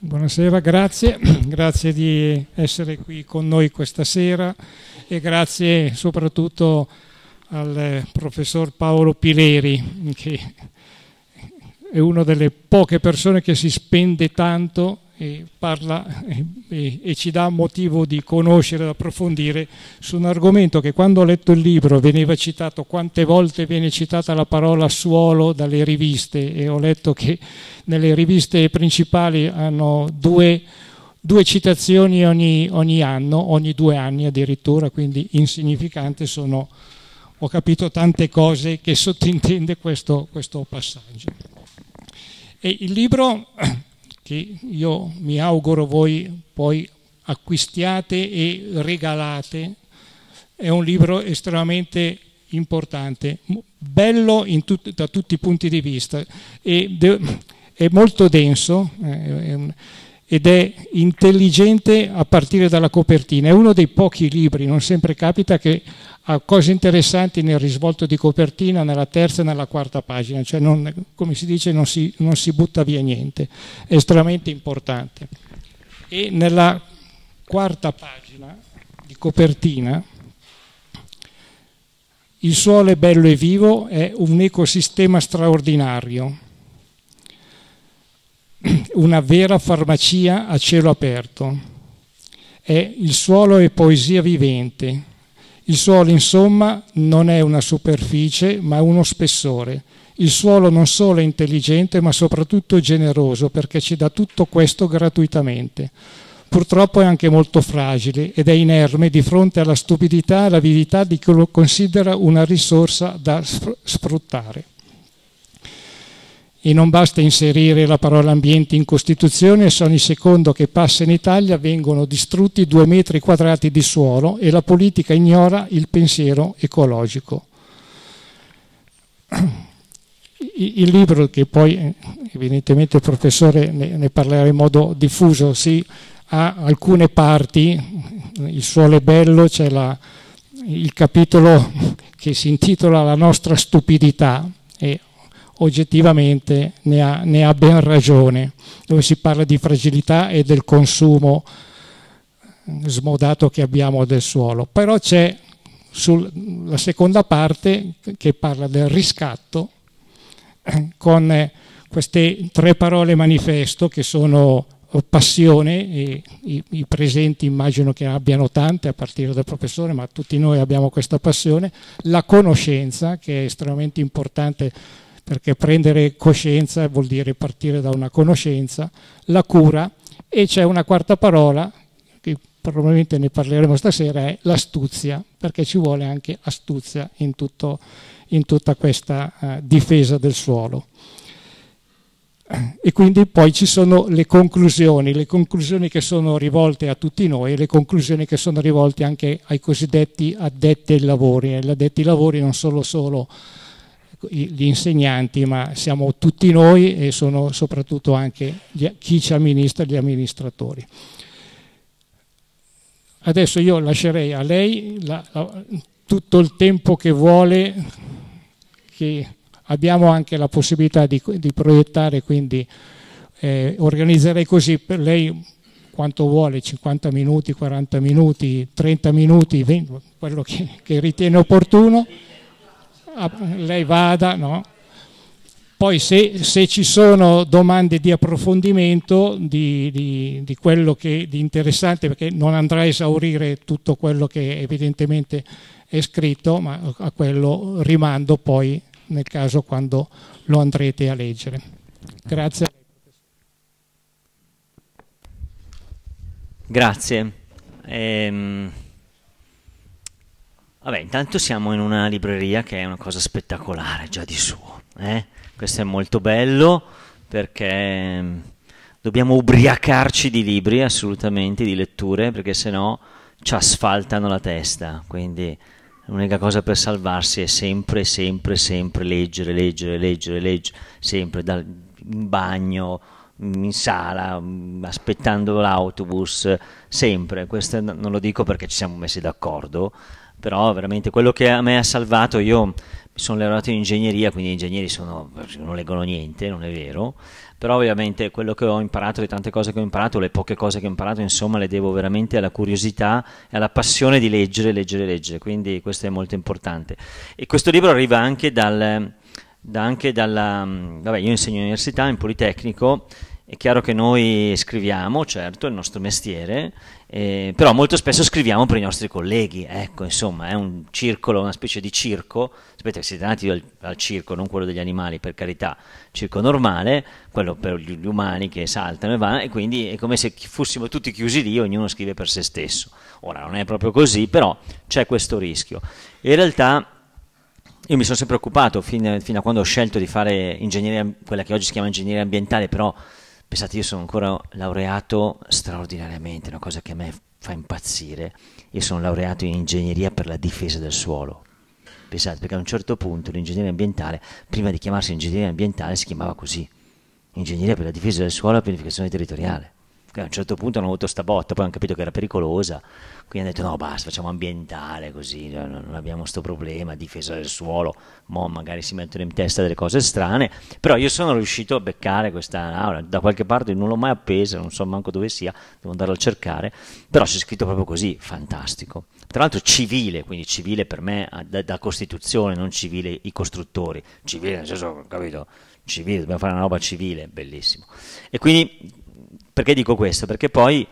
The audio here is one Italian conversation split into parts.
Buonasera, grazie, grazie di essere qui con noi questa sera e grazie soprattutto al eh, professor Paolo Pileri che è una delle poche persone che si spende tanto parla, e, ci dà motivo di conoscere ed approfondire su un argomento che quando ho letto il libro veniva citato quante volte viene citata la parola suolo dalle riviste e ho letto che nelle riviste principali hanno due, due citazioni ogni, ogni anno, ogni due anni addirittura, quindi insignificante sono, ho capito tante cose che sottintende questo, questo passaggio. E il libro che io mi auguro voi poi acquistiate e regalate. È un libro estremamente importante, bello tut da tutti i punti di vista è molto denso eh, ed è intelligente a partire dalla copertina. È uno dei pochi libri, non sempre capita che ha cose interessanti nel risvolto di copertina, nella terza e nella quarta pagina, cioè non, come si dice non si, non si butta via niente, è estremamente importante. E nella quarta pagina di copertina, il suolo è bello e vivo, è un ecosistema straordinario, una vera farmacia a cielo aperto. È il suolo è poesia vivente, il suolo, insomma, non è una superficie, ma uno spessore. Il suolo non solo è intelligente, ma soprattutto generoso, perché ci dà tutto questo gratuitamente. Purtroppo è anche molto fragile ed è inerme di fronte alla stupidità e all'avidità di chi lo considera una risorsa da sfruttare e non basta inserire la parola ambiente in Costituzione, sono ogni secondo che passa in Italia, vengono distrutti due metri quadrati di suolo e la politica ignora il pensiero ecologico. Il libro, che poi eh, evidentemente il professore ne, parlerà in modo diffuso, sì, ha alcune parti, il suolo è bello, c'è il capitolo che si intitola La nostra stupidità, e oggettivamente ne ha, ne ha, ben ragione, dove si parla di fragilità e del consumo mm, smodato che abbiamo del suolo. Però c'è la seconda parte che parla del riscatto con eh, queste tre parole manifesto che sono oh, passione, e i, i presenti immagino che abbiano tante a partire dal professore, ma tutti noi abbiamo questa passione, la conoscenza che è estremamente importante perché prendere coscienza vuol dire partire da una conoscenza, la cura e c'è una quarta parola che probabilmente ne parleremo stasera, è l'astuzia, perché ci vuole anche astuzia in, tutto, in tutta questa eh, difesa del suolo. E quindi poi ci sono le conclusioni, le conclusioni che sono rivolte a tutti noi le conclusioni che sono rivolte anche ai cosiddetti addetti ai lavori. E gli addetti ai lavori non sono solo, solo gli insegnanti, ma siamo tutti noi e sono soprattutto anche gli, chi ci amministra, gli amministratori. Adesso io lascerei a lei la, la, tutto il tempo che vuole, che abbiamo anche la possibilità di, di proiettare, quindi eh, organizzerei così per lei quanto vuole, 50 minuti, 40 minuti, 30 minuti, 20, quello che, che ritiene opportuno. Ah, lei vada, no? Poi se, se, ci sono domande di approfondimento di, di, di quello che di interessante, perché non andrà a esaurire tutto quello che evidentemente è scritto, ma a quello rimando poi nel caso quando lo andrete a leggere. Grazie. Grazie. Ehm... Vabbè, intanto siamo in una libreria che è una cosa spettacolare già di suo. Eh? Questo è molto bello perché mm, dobbiamo ubriacarci di libri assolutamente, di letture, perché sennò ci asfaltano la testa. Quindi l'unica cosa per salvarsi è sempre, sempre, sempre leggere, leggere, leggere, leggere, sempre dal, in bagno, mm, in sala, mm, aspettando l'autobus, sempre. Questo non lo dico perché ci siamo messi d'accordo, però veramente quello che a me ha salvato, io mi sono laureato in ingegneria, quindi gli ingegneri sono, non leggono niente, non è vero, però ovviamente quello che ho imparato, le tante cose che ho imparato, le poche cose che ho imparato, insomma, le devo veramente alla curiosità e alla passione di leggere, leggere, leggere, quindi questo è molto importante. E questo libro arriva anche dal... Da anche dalla, vabbè, io insegno all'università in Politecnico, è chiaro che noi scriviamo, certo, è il nostro mestiere, eh, però molto spesso scriviamo per i nostri colleghi, ecco insomma è un circolo, una specie di circo, sapete che siete nati al, al, circo, non quello degli animali per carità, circo normale, quello per gli, gli umani che saltano e vanno e quindi è come se fossimo tutti chiusi lì, ognuno scrive per se stesso, ora non è proprio così però c'è questo rischio, in realtà io mi sono sempre occupato fino, fino a quando ho scelto di fare quella che oggi si chiama ingegneria ambientale però Pensate, io sono ancora laureato straordinariamente, una cosa che a me fa impazzire. Io sono laureato in ingegneria per la difesa del suolo. Pensate, perché a un certo punto l'ingegneria ambientale, prima di chiamarsi ingegneria ambientale, si chiamava così. Ingegneria per la difesa del suolo e pianificazione territoriale a un certo punto hanno avuto sta botta, poi hanno capito che era pericolosa, quindi hanno detto no basta, facciamo ambientale così, non abbiamo questo problema, difesa del suolo, mo magari si mettono in testa delle cose strane, però io sono riuscito a beccare questa aula, da qualche parte non l'ho mai appesa, non so manco dove sia, devo andarla a cercare, però c'è scritto proprio così, fantastico. Tra l'altro civile, quindi civile per me da, da Costituzione, non civile i costruttori, civile nel senso, capito? Civile, dobbiamo fare una roba civile, bellissimo. E quindi perché dico questo? Perché poi,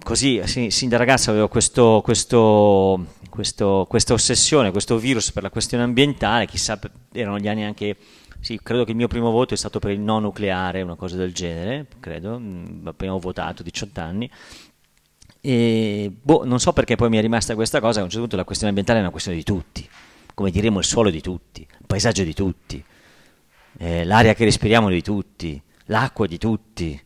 così, sin, da ragazzo avevo questo, questo, questo, questa ossessione, questo virus per la questione ambientale, chissà, erano gli anni anche... Sì, credo che il mio primo voto è stato per il no nucleare, una cosa del genere, credo, mm, appena ho votato, 18 anni. E, boh, non so perché poi mi è rimasta questa cosa, a un certo punto la questione ambientale è una questione di tutti, come diremo il suolo di tutti, il paesaggio di tutti, eh, l'aria che respiriamo di tutti, l'acqua di tutti,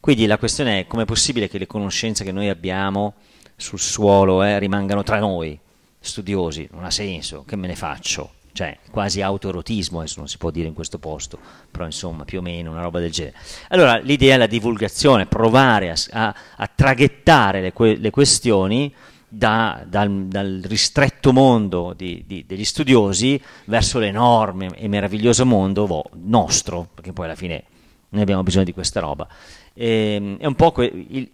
quindi la questione è come è possibile che le conoscenze che noi abbiamo sul suolo eh, rimangano tra noi, studiosi, non ha senso, che me ne faccio? Cioè, quasi autoerotismo, adesso non si può dire in questo posto, però insomma, più o meno, una roba del genere. Allora, l'idea è la divulgazione, provare a, a, a traghettare le, que, le questioni da, dal, dal, ristretto mondo di, di, degli studiosi verso l'enorme e meraviglioso mondo vo, nostro, perché poi alla fine noi abbiamo bisogno di questa roba. E, ehm, è un po' que- il,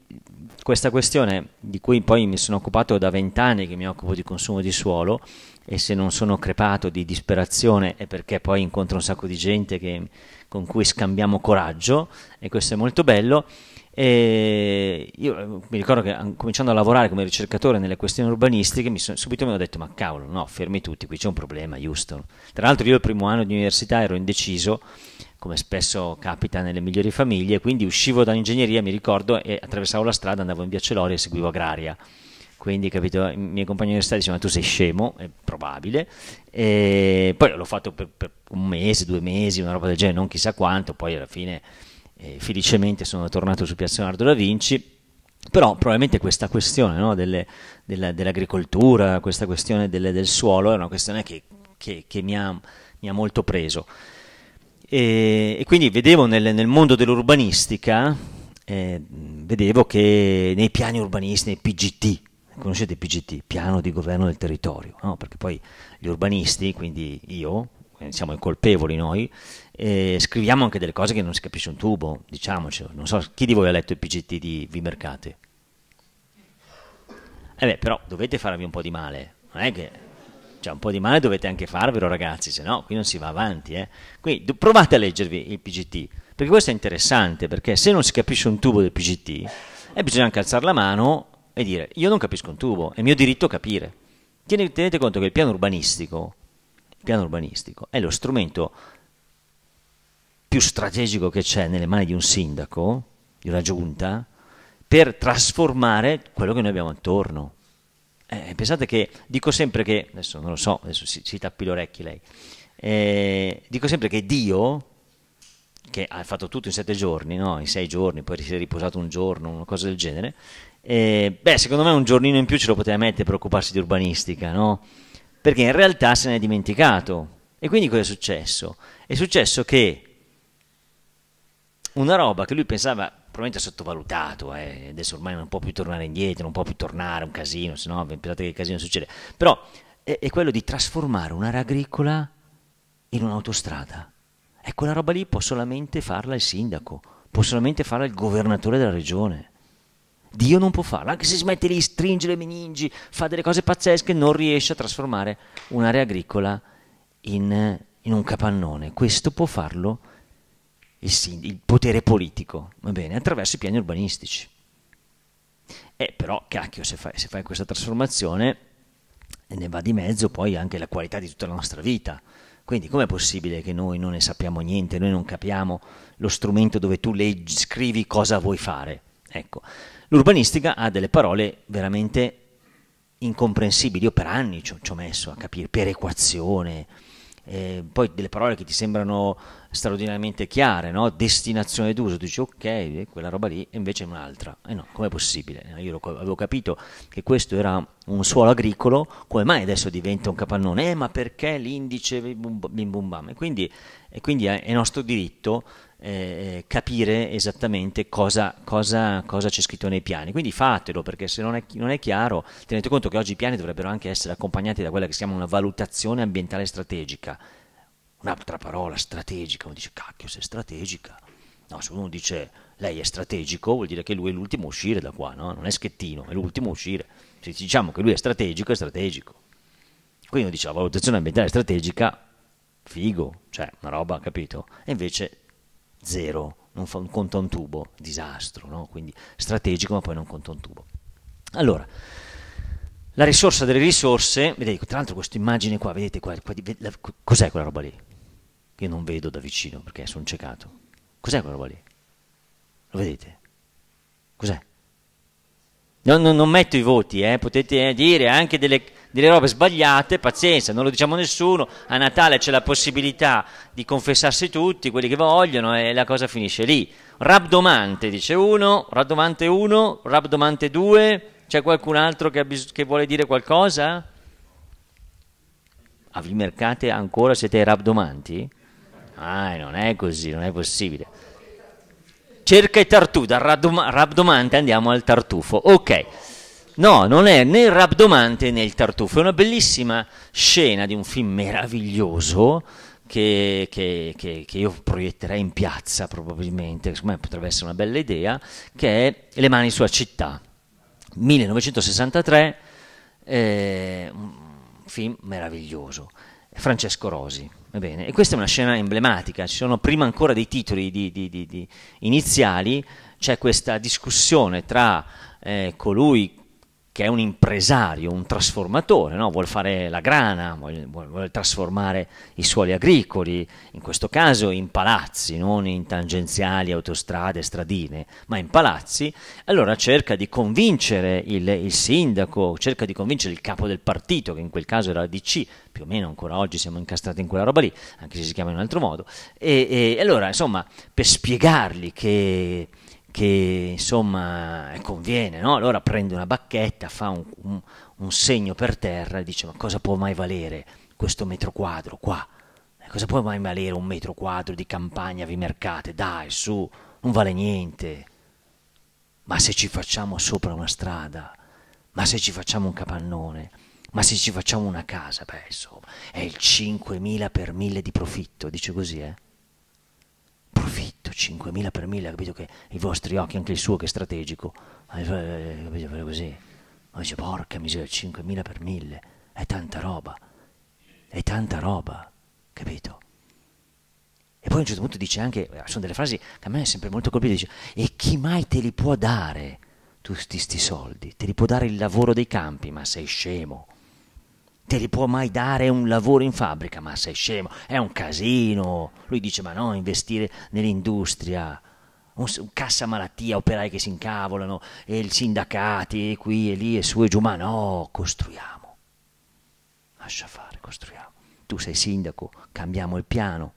questa questione di cui poi mi sono occupato da vent'anni che mi occupo di consumo di suolo e se non sono crepato di disperazione è perché poi incontro un sacco di gente che, con cui scambiamo coraggio e questo è molto bello. E ehm, io eh, mi ricordo che cominciando a lavorare come ricercatore nelle questioni urbanistiche, mi sono, subito mi ho detto: Ma cavolo, no, fermi tutti, qui c'è un problema, Houston. Tra l'altro, io il primo anno di università ero indeciso come spesso capita nelle migliori famiglie, quindi uscivo dall'ingegneria, mi ricordo, e attraversavo la strada, andavo in via Celoria e seguivo Agraria. Quindi, capito, i miei compagni di strada dicevano tu sei scemo, è probabile. E poi l'ho fatto per, per un mese, due mesi, una roba del genere, non chissà quanto, poi alla fine eh, felicemente sono tornato su Piazza Leonardo da Vinci. Però probabilmente questa questione no, delle, della, dell'agricoltura, questa questione delle, del suolo è una questione che, che, che mi, ha, mi ha molto preso. E, e quindi vedevo nel, nel mondo dell'urbanistica, eh, vedevo che nei piani urbanisti, nei PGT, conoscete il PGT, piano di governo del territorio, no? perché poi gli urbanisti, quindi io, eh, siamo i colpevoli noi, eh, scriviamo anche delle cose che non si capisce un tubo, diciamoci, non so chi di voi ha letto il PGT di Vi Mercate. Eh beh, però dovete farvi un po' di male, non è che cioè un po' di male dovete anche farvelo ragazzi, se no qui non si va avanti. Eh. Quindi provate a leggervi il PGT, perché questo è interessante, perché se non si capisce un tubo del PGT, eh, bisogna anche alzare la mano e dire io non capisco un tubo, è mio diritto capire. Tenete, conto che il piano urbanistico, il piano urbanistico è lo strumento più strategico che c'è nelle mani di un sindaco, di una giunta, per trasformare quello che noi abbiamo attorno. Eh, pensate che dico sempre che, adesso non lo so, adesso si, si tappi le orecchie lei, eh, dico sempre che Dio, che ha fatto tutto in sette giorni, no? in sei giorni, poi si è riposato un giorno, una cosa del genere, eh, beh, secondo me un giornino in più ce lo poteva mettere per occuparsi di urbanistica, no? Perché in realtà se ne è dimenticato. E quindi cosa è successo? È successo che una roba che lui pensava probabilmente sottovalutato, eh. adesso ormai non può più tornare indietro, non può più tornare, un casino, se no pensate che casino succede, però è, è quello di trasformare un'area agricola in un'autostrada. E quella roba lì può solamente farla il sindaco, può solamente farla il governatore della regione. Dio non può farlo, anche se si mette lì, stringe le meningi, fa delle cose pazzesche, non riesce a trasformare un'area agricola in, in un capannone. Questo può farlo il, sind- il potere politico, va bene, attraverso i piani urbanistici. E però, cacchio, se fai, se fai questa trasformazione ne va di mezzo poi anche la qualità di tutta la nostra vita. Quindi com'è possibile che noi non ne sappiamo niente, noi non capiamo lo strumento dove tu leggi, scrivi cosa vuoi fare? Ecco, l'urbanistica ha delle parole veramente incomprensibili. Io per anni ci ho, messo a capire perequazione, eh, poi delle parole che ti sembrano straordinariamente chiare, no? destinazione d'uso, tu dici ok, eh, quella roba lì e invece è un'altra, e eh, no, com'è possibile? Eh, io avevo capito che questo era un suolo agricolo, come mai adesso diventa un capannone? Eh ma perché l'indice bim bum bam? E quindi, e quindi è nostro diritto eh, eh, capire esattamente cosa, cosa, cosa, c'è scritto nei piani. Quindi fatelo perché se non è, non è, chiaro tenete conto che oggi i piani dovrebbero anche essere accompagnati da quella che si chiama una valutazione ambientale strategica. Un'altra parola, strategica, uno dice cacchio sei strategica. No, se uno dice lei è strategico vuol dire che lui è l'ultimo a uscire da qua, no? non è schettino, è l'ultimo a uscire. Se diciamo che lui è strategico, è strategico. Quindi uno dice la valutazione ambientale strategica, figo, cioè una roba, capito? E invece zero, non, fa, non conta un tubo, disastro, no? quindi strategico ma poi non conta un tubo. Allora, la risorsa delle risorse, vedete, tra l'altro questa immagine qua, vedete qua, qua la, cos'è quella roba lì? Io non vedo da vicino perché sono ciecato. Cos'è quella roba lì? Lo vedete? Cos'è? No, no, non metto i voti, eh? potete eh, dire anche delle delle robe sbagliate, pazienza, non lo diciamo a nessuno, a Natale c'è la possibilità di confessarsi tutti, quelli che vogliono e la cosa finisce lì. Rabdomante dice uno, rabdomante uno, rabdomante due, c'è qualcun altro che, che vuole dire qualcosa? Ah, vi mercate ancora, siete rabdomanti? Ah, non è così, non è possibile. Cerca i tartù, dal rabdomante andiamo al tartufo. Ok. No, non è né il rabdomante né il tartufo, è una bellissima scena di un film meraviglioso che, che, che, che io proietterei in piazza probabilmente, secondo me potrebbe essere una bella idea, che è Le mani sulla città, 1963, eh, un film meraviglioso, Francesco Rosi. Ebbene, e questa è una scena emblematica, ci sono prima ancora dei titoli di, di, di, iniziali, c'è questa discussione tra eh, colui che è un impresario, un trasformatore, no? vuole fare la grana, vuole, vuole, trasformare i suoli agricoli, in questo caso in palazzi, non in tangenziali, autostrade, stradine, ma in palazzi, allora cerca di convincere il, il sindaco, cerca di convincere il capo del partito, che in quel caso era DC, più o meno ancora oggi siamo incastrati in quella roba lì, anche se si chiama in un altro modo, e, e allora insomma per spiegargli che che insomma eh, conviene, no? allora prende una bacchetta, fa un, un, un, segno per terra e dice ma cosa può mai valere questo metro quadro qua? Eh, cosa può mai valere un metro quadro di campagna vi mercate? Dai, su, non vale niente. Ma se ci facciamo sopra una strada, ma se ci facciamo un capannone, ma se ci facciamo una casa, beh insomma, è il 5.000 per 1.000 di profitto, dice così, eh? 5.000 per 1000, capito che i vostri occhi, anche il suo che è strategico, eh, eh, capito, fare così. Ma dice, porca miseria, 5.000 per 1000, è tanta roba, è tanta roba, capito? E poi a un certo punto dice anche, eh, sono delle frasi che a me è sempre molto colpito, dice, e chi mai te li può dare tutti questi soldi? Te li può dare il lavoro dei campi, ma sei scemo te li può mai dare un lavoro in fabbrica? Ma sei scemo, è un casino. Lui dice, ma no, investire nell'industria. Un, un cassa malattia, operai che si incavolano, e i sindacati, e qui e lì e su e giù, ma no, costruiamo. Lascia fare, costruiamo. Tu sei sindaco, cambiamo il piano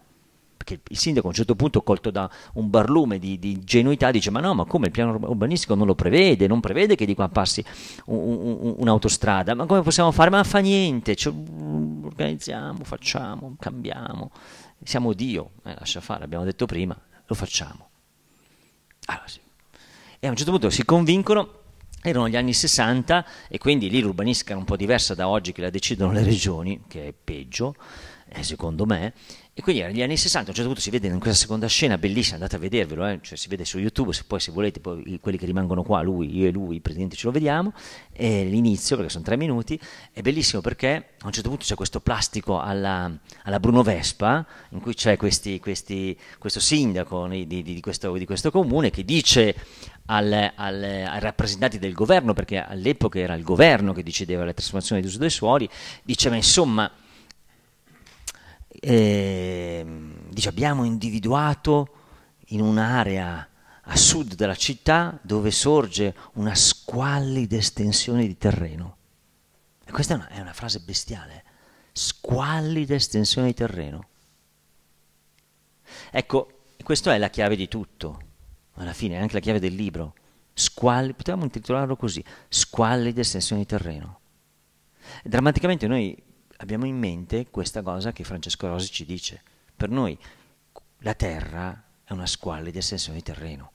perché il sindaco a un certo punto, colto da un barlume di, di ingenuità, dice: Ma no, ma come il piano urbanistico non lo prevede, non prevede che di qua passi un'autostrada, ma come possiamo fare? Ma fa niente, cioè, organizziamo, facciamo, cambiamo. Siamo Dio, eh, lascia fare, abbiamo detto prima, lo facciamo. Allora, sì. E a un certo punto si convincono erano gli anni 60 e quindi lì l'urbanistica era un po' diversa da oggi che la decidono le regioni, che è peggio, eh, secondo me, e quindi negli anni 60, a un certo punto si vede in questa seconda scena, bellissima, andate a vedervelo, eh? cioè, si vede su YouTube, se poi se volete, poi, quelli che rimangono qua, lui, io e lui, il presidente ce lo vediamo, e l'inizio, perché sono tre minuti, è bellissimo perché a un certo punto c'è questo plastico alla, alla Bruno Vespa, in cui c'è questi, questi, questo sindaco di, di, di, questo, di, questo, comune che dice al, al, ai rappresentanti del governo, perché all'epoca era il governo che decideva la trasformazione di uso dei suoli, dice ma insomma eh, dice, abbiamo individuato in un'area a sud della città dove sorge una squallida estensione di terreno. E questa è una, è una frase bestiale, eh. squallida estensione di terreno. Ecco, questa è la chiave di tutto, alla fine è anche la chiave del libro. Squalli, potremmo intitolarlo così, squallida estensione di terreno. drammaticamente noi abbiamo in mente questa cosa che Francesco Rosi ci dice. Per noi la terra è una squallida estensione di terreno.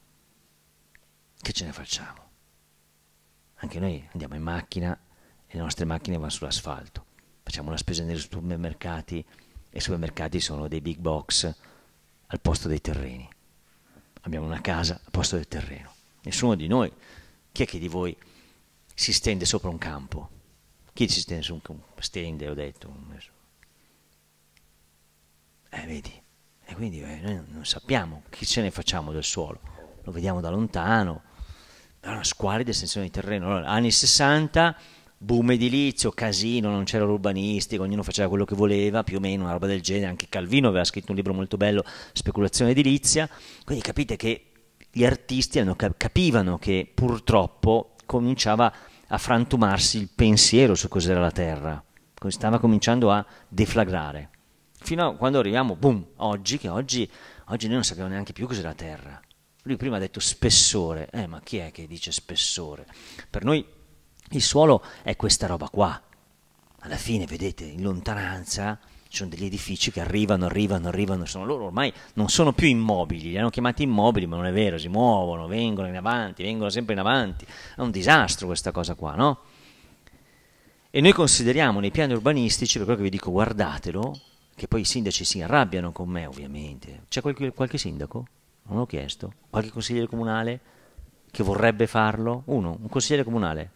Che ce ne facciamo? Anche noi andiamo in macchina e le nostre macchine vanno sull'asfalto. Facciamo la spesa nei supermercati e i supermercati sono dei big box al posto dei terreni. Abbiamo una casa al posto del terreno. Nessuno di noi, chi è che di voi si stende sopra un campo? Chi ci stende su un stende, ho detto. Eh, vedi. E quindi eh, noi non sappiamo chi ce ne facciamo del suolo. Lo vediamo da lontano. Allora, squalida estensione di terreno. Allora, anni 60, boom edilizio, casino, non c'era l'urbanistico, ognuno faceva quello che voleva, più o meno, una roba del genere. Anche Calvino aveva scritto un libro molto bello, Speculazione edilizia. Quindi capite che gli artisti capivano che purtroppo cominciava a frantumarsi il pensiero su cos'era la Terra, stava cominciando a deflagrare. Fino a quando arriviamo, boom, oggi, che oggi, oggi noi non sappiamo neanche più cos'è la Terra. Lui prima ha detto spessore, eh, ma chi è che dice spessore? Per noi il suolo è questa roba qua. Alla fine, vedete, in lontananza ci sono degli edifici che arrivano, arrivano, arrivano, sono loro ormai non sono più immobili, li hanno chiamati immobili, ma non è vero, si muovono, vengono in avanti, vengono sempre in avanti, è un disastro questa cosa qua, no? E noi consideriamo nei piani urbanistici, per quello che vi dico guardatelo, che poi i sindaci si arrabbiano con me ovviamente, c'è qualche, qualche sindaco? Non l'ho chiesto, qualche consigliere comunale che vorrebbe farlo? Uno, un consigliere comunale,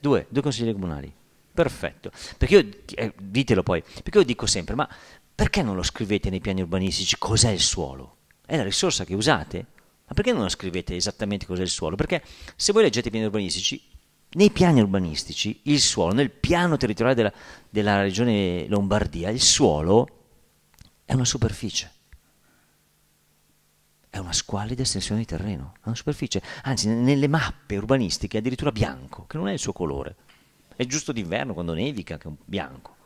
due, due consiglieri comunali Perfetto, perché io, eh, ditelo poi, perché io dico sempre, ma perché non lo scrivete nei piani urbanistici cos'è il suolo? È la risorsa che usate? Ma perché non lo scrivete esattamente cos'è il suolo? Perché se voi leggete i piani urbanistici, nei piani urbanistici il suolo, nel piano territoriale della, della regione Lombardia, il suolo è una superficie è una squallida estensione di terreno, è una superficie, anzi nelle mappe urbanistiche è addirittura bianco, che non è il suo colore. È giusto d'inverno quando nevica che è bianco.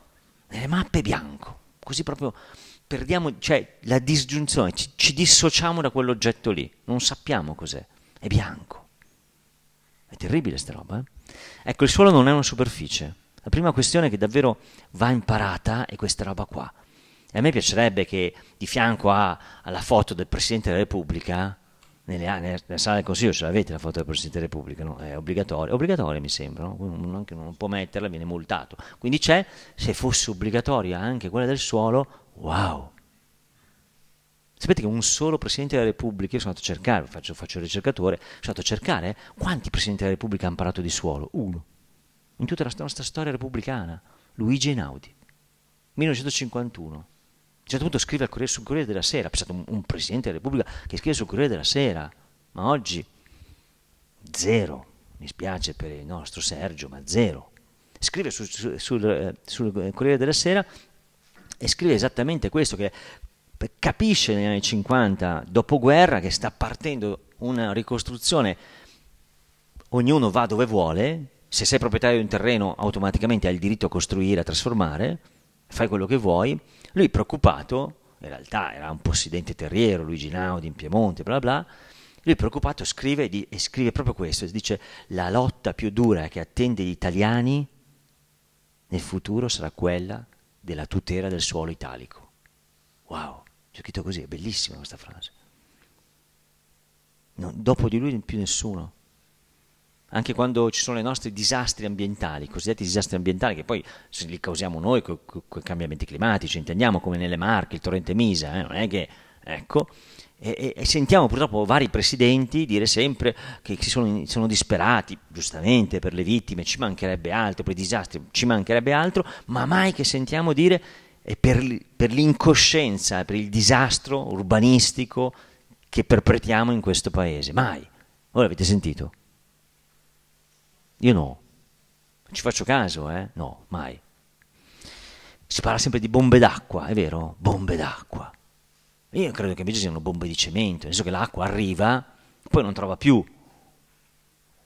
Nelle mappe bianco. Così proprio perdiamo, cioè la disgiunzione, ci, ci dissociamo da quell'oggetto lì. Non sappiamo cos'è. È bianco. È terribile sta roba. Eh? Ecco, il suolo non è una superficie. La prima questione che davvero va imparata è questa roba qua. E a me piacerebbe che di fianco a, alla foto del Presidente della Repubblica nelle, nella sala del Consiglio ce l'avete la foto del Presidente della Repubblica, no? è obbligatoria, obbligatoria mi sembra, no? non, non può metterla, viene multato. Quindi c'è, se fosse obbligatoria anche quella del suolo, wow! Sapete che un solo Presidente della Repubblica, io sono andato a cercare, faccio, faccio il ricercatore, sono andato a cercare quanti Presidenti della Repubblica hanno parlato di suolo? Uno. In tutta la nostra storia repubblicana, Luigi Einaudi, 1951 un certo punto scrive al Corriere, sul Corriere della Sera, pensate un, un Presidente della Repubblica che scrive sul Corriere della Sera, ma oggi zero, mi spiace per il nostro Sergio, ma zero. Scrive su, su, sul, eh, sul, eh, Corriere della Sera e scrive esattamente questo, che capisce negli anni 50, dopoguerra, che sta partendo una ricostruzione, ognuno va dove vuole, se sei proprietario di un terreno automaticamente hai il diritto a costruire, a trasformare, fai quello che vuoi, lui preoccupato, in realtà era un possidente terriero, Luigi Naudi in Piemonte, bla bla, lui preoccupato scrive e scrive proprio questo, dice la lotta più dura che attende gli italiani nel futuro sarà quella della tutela del suolo italico. Wow, c'è scritto così, è bellissima questa frase. Non, dopo di lui più nessuno anche quando ci sono i nostri disastri ambientali, i cosiddetti disastri ambientali, che poi li causiamo noi con i cambiamenti climatici, intendiamo come nelle Marche, il torrente Misa, eh, non è che... Ecco, e, e, sentiamo purtroppo vari presidenti dire sempre che si sono, sono, disperati, giustamente per le vittime, ci mancherebbe altro, per i disastri ci mancherebbe altro, ma mai che sentiamo dire per, per l'incoscienza, per il disastro urbanistico che perpetriamo in questo paese, mai. Voi l'avete sentito? Io no. Non ci faccio caso, eh? No, mai. Si parla sempre di bombe d'acqua, è vero? Bombe d'acqua. Io credo che invece siano bombe di cemento, nel senso che l'acqua arriva, poi non trova più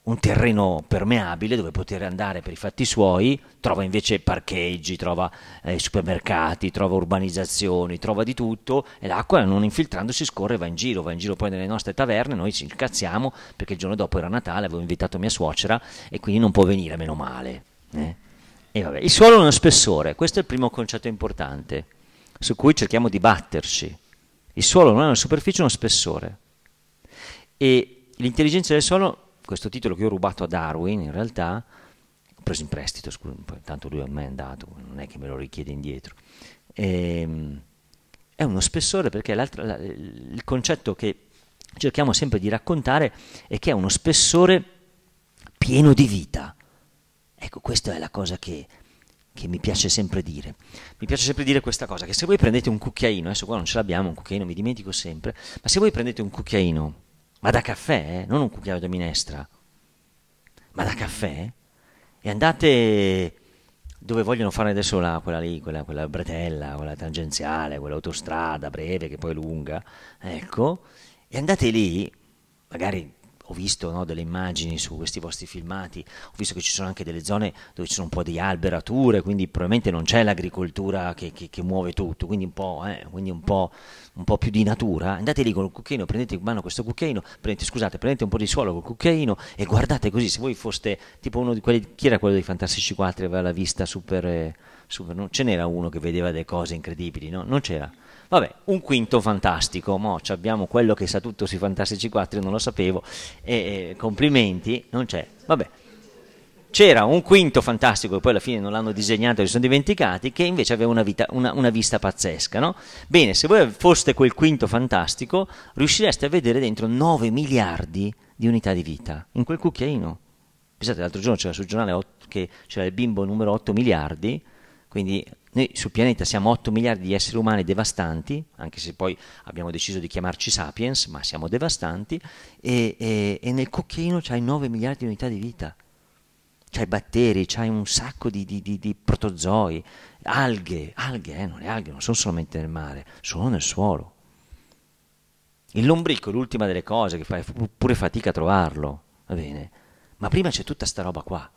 un terreno permeabile dove poter andare per i fatti suoi, trova invece parcheggi, trova eh, supermercati, trova urbanizzazioni, trova di tutto e l'acqua non infiltrandosi scorre va in giro, va in giro poi nelle nostre taverne, noi ci incazziamo perché il giorno dopo era Natale, avevo invitato mia suocera e quindi non può venire, meno male. Eh? E vabbè, il suolo è uno spessore, questo è il primo concetto importante su cui cerchiamo di batterci. Il suolo non è una superficie, è uno spessore. E l'intelligenza del suolo questo titolo che ho rubato a Darwin in realtà, ho preso in prestito, scusa, tanto lui a me è andato, non è che me lo richiede indietro. E, ehm, è uno spessore perché la, il concetto che cerchiamo sempre di raccontare è che è uno spessore pieno di vita. Ecco, questa è la cosa che, che mi piace sempre dire. Mi piace sempre dire questa cosa, che se voi prendete un cucchiaino, adesso qua non ce l'abbiamo, un cucchiaino mi dimentico sempre, ma se voi prendete un cucchiaino ma da caffè, eh? non un cucchiaio da minestra, ma da caffè, e andate dove vogliono fare adesso la, quella lì, quella, quella, bretella, quella tangenziale, quell'autostrada breve che poi è lunga, ecco, e andate lì, magari ho visto no, delle immagini su questi vostri filmati, ho visto che ci sono anche delle zone dove ci sono un po' di alberature, quindi probabilmente non c'è l'agricoltura che, che, che muove tutto, quindi, un po', eh, quindi un, po', un po', più di natura. Andate lì con il cucchiaino, prendete in mano questo cucchiaino, prendete, scusate, prendete un po' di suolo col cucchiaino e guardate così, se voi foste tipo uno di quelli, chi era quello dei Fantastici 4 aveva la vista super... Eh, super non, ce n'era uno che vedeva delle cose incredibili, no? Non c'era. Vabbè, un quinto fantastico, mo abbiamo quello che sa tutto sui Fantastici 4, non lo sapevo, e, e complimenti, non c'è. Vabbè, c'era un quinto fantastico che poi alla fine non l'hanno disegnato e si sono dimenticati, che invece aveva una, vita, una, una vista pazzesca. No? Bene, se voi foste quel quinto fantastico, riuscireste a vedere dentro 9 miliardi di unità di vita in quel cucchiaino. Pensate, l'altro giorno c'era sul giornale 8, che c'era il bimbo numero 8 miliardi, quindi noi sul pianeta siamo 8 miliardi di esseri umani devastanti, anche se poi abbiamo deciso di chiamarci sapiens, ma siamo devastanti, e, e, e nel cocchino c'hai 9 miliardi di unità di vita. C'hai batteri, c'hai un sacco di, di, di, di protozoi, alghe, alghe, eh, non le alghe non sono solamente nel mare, sono nel suolo. Il lombrico è l'ultima delle cose che fai pure fatica a trovarlo, va bene? Ma prima c'è tutta sta roba qua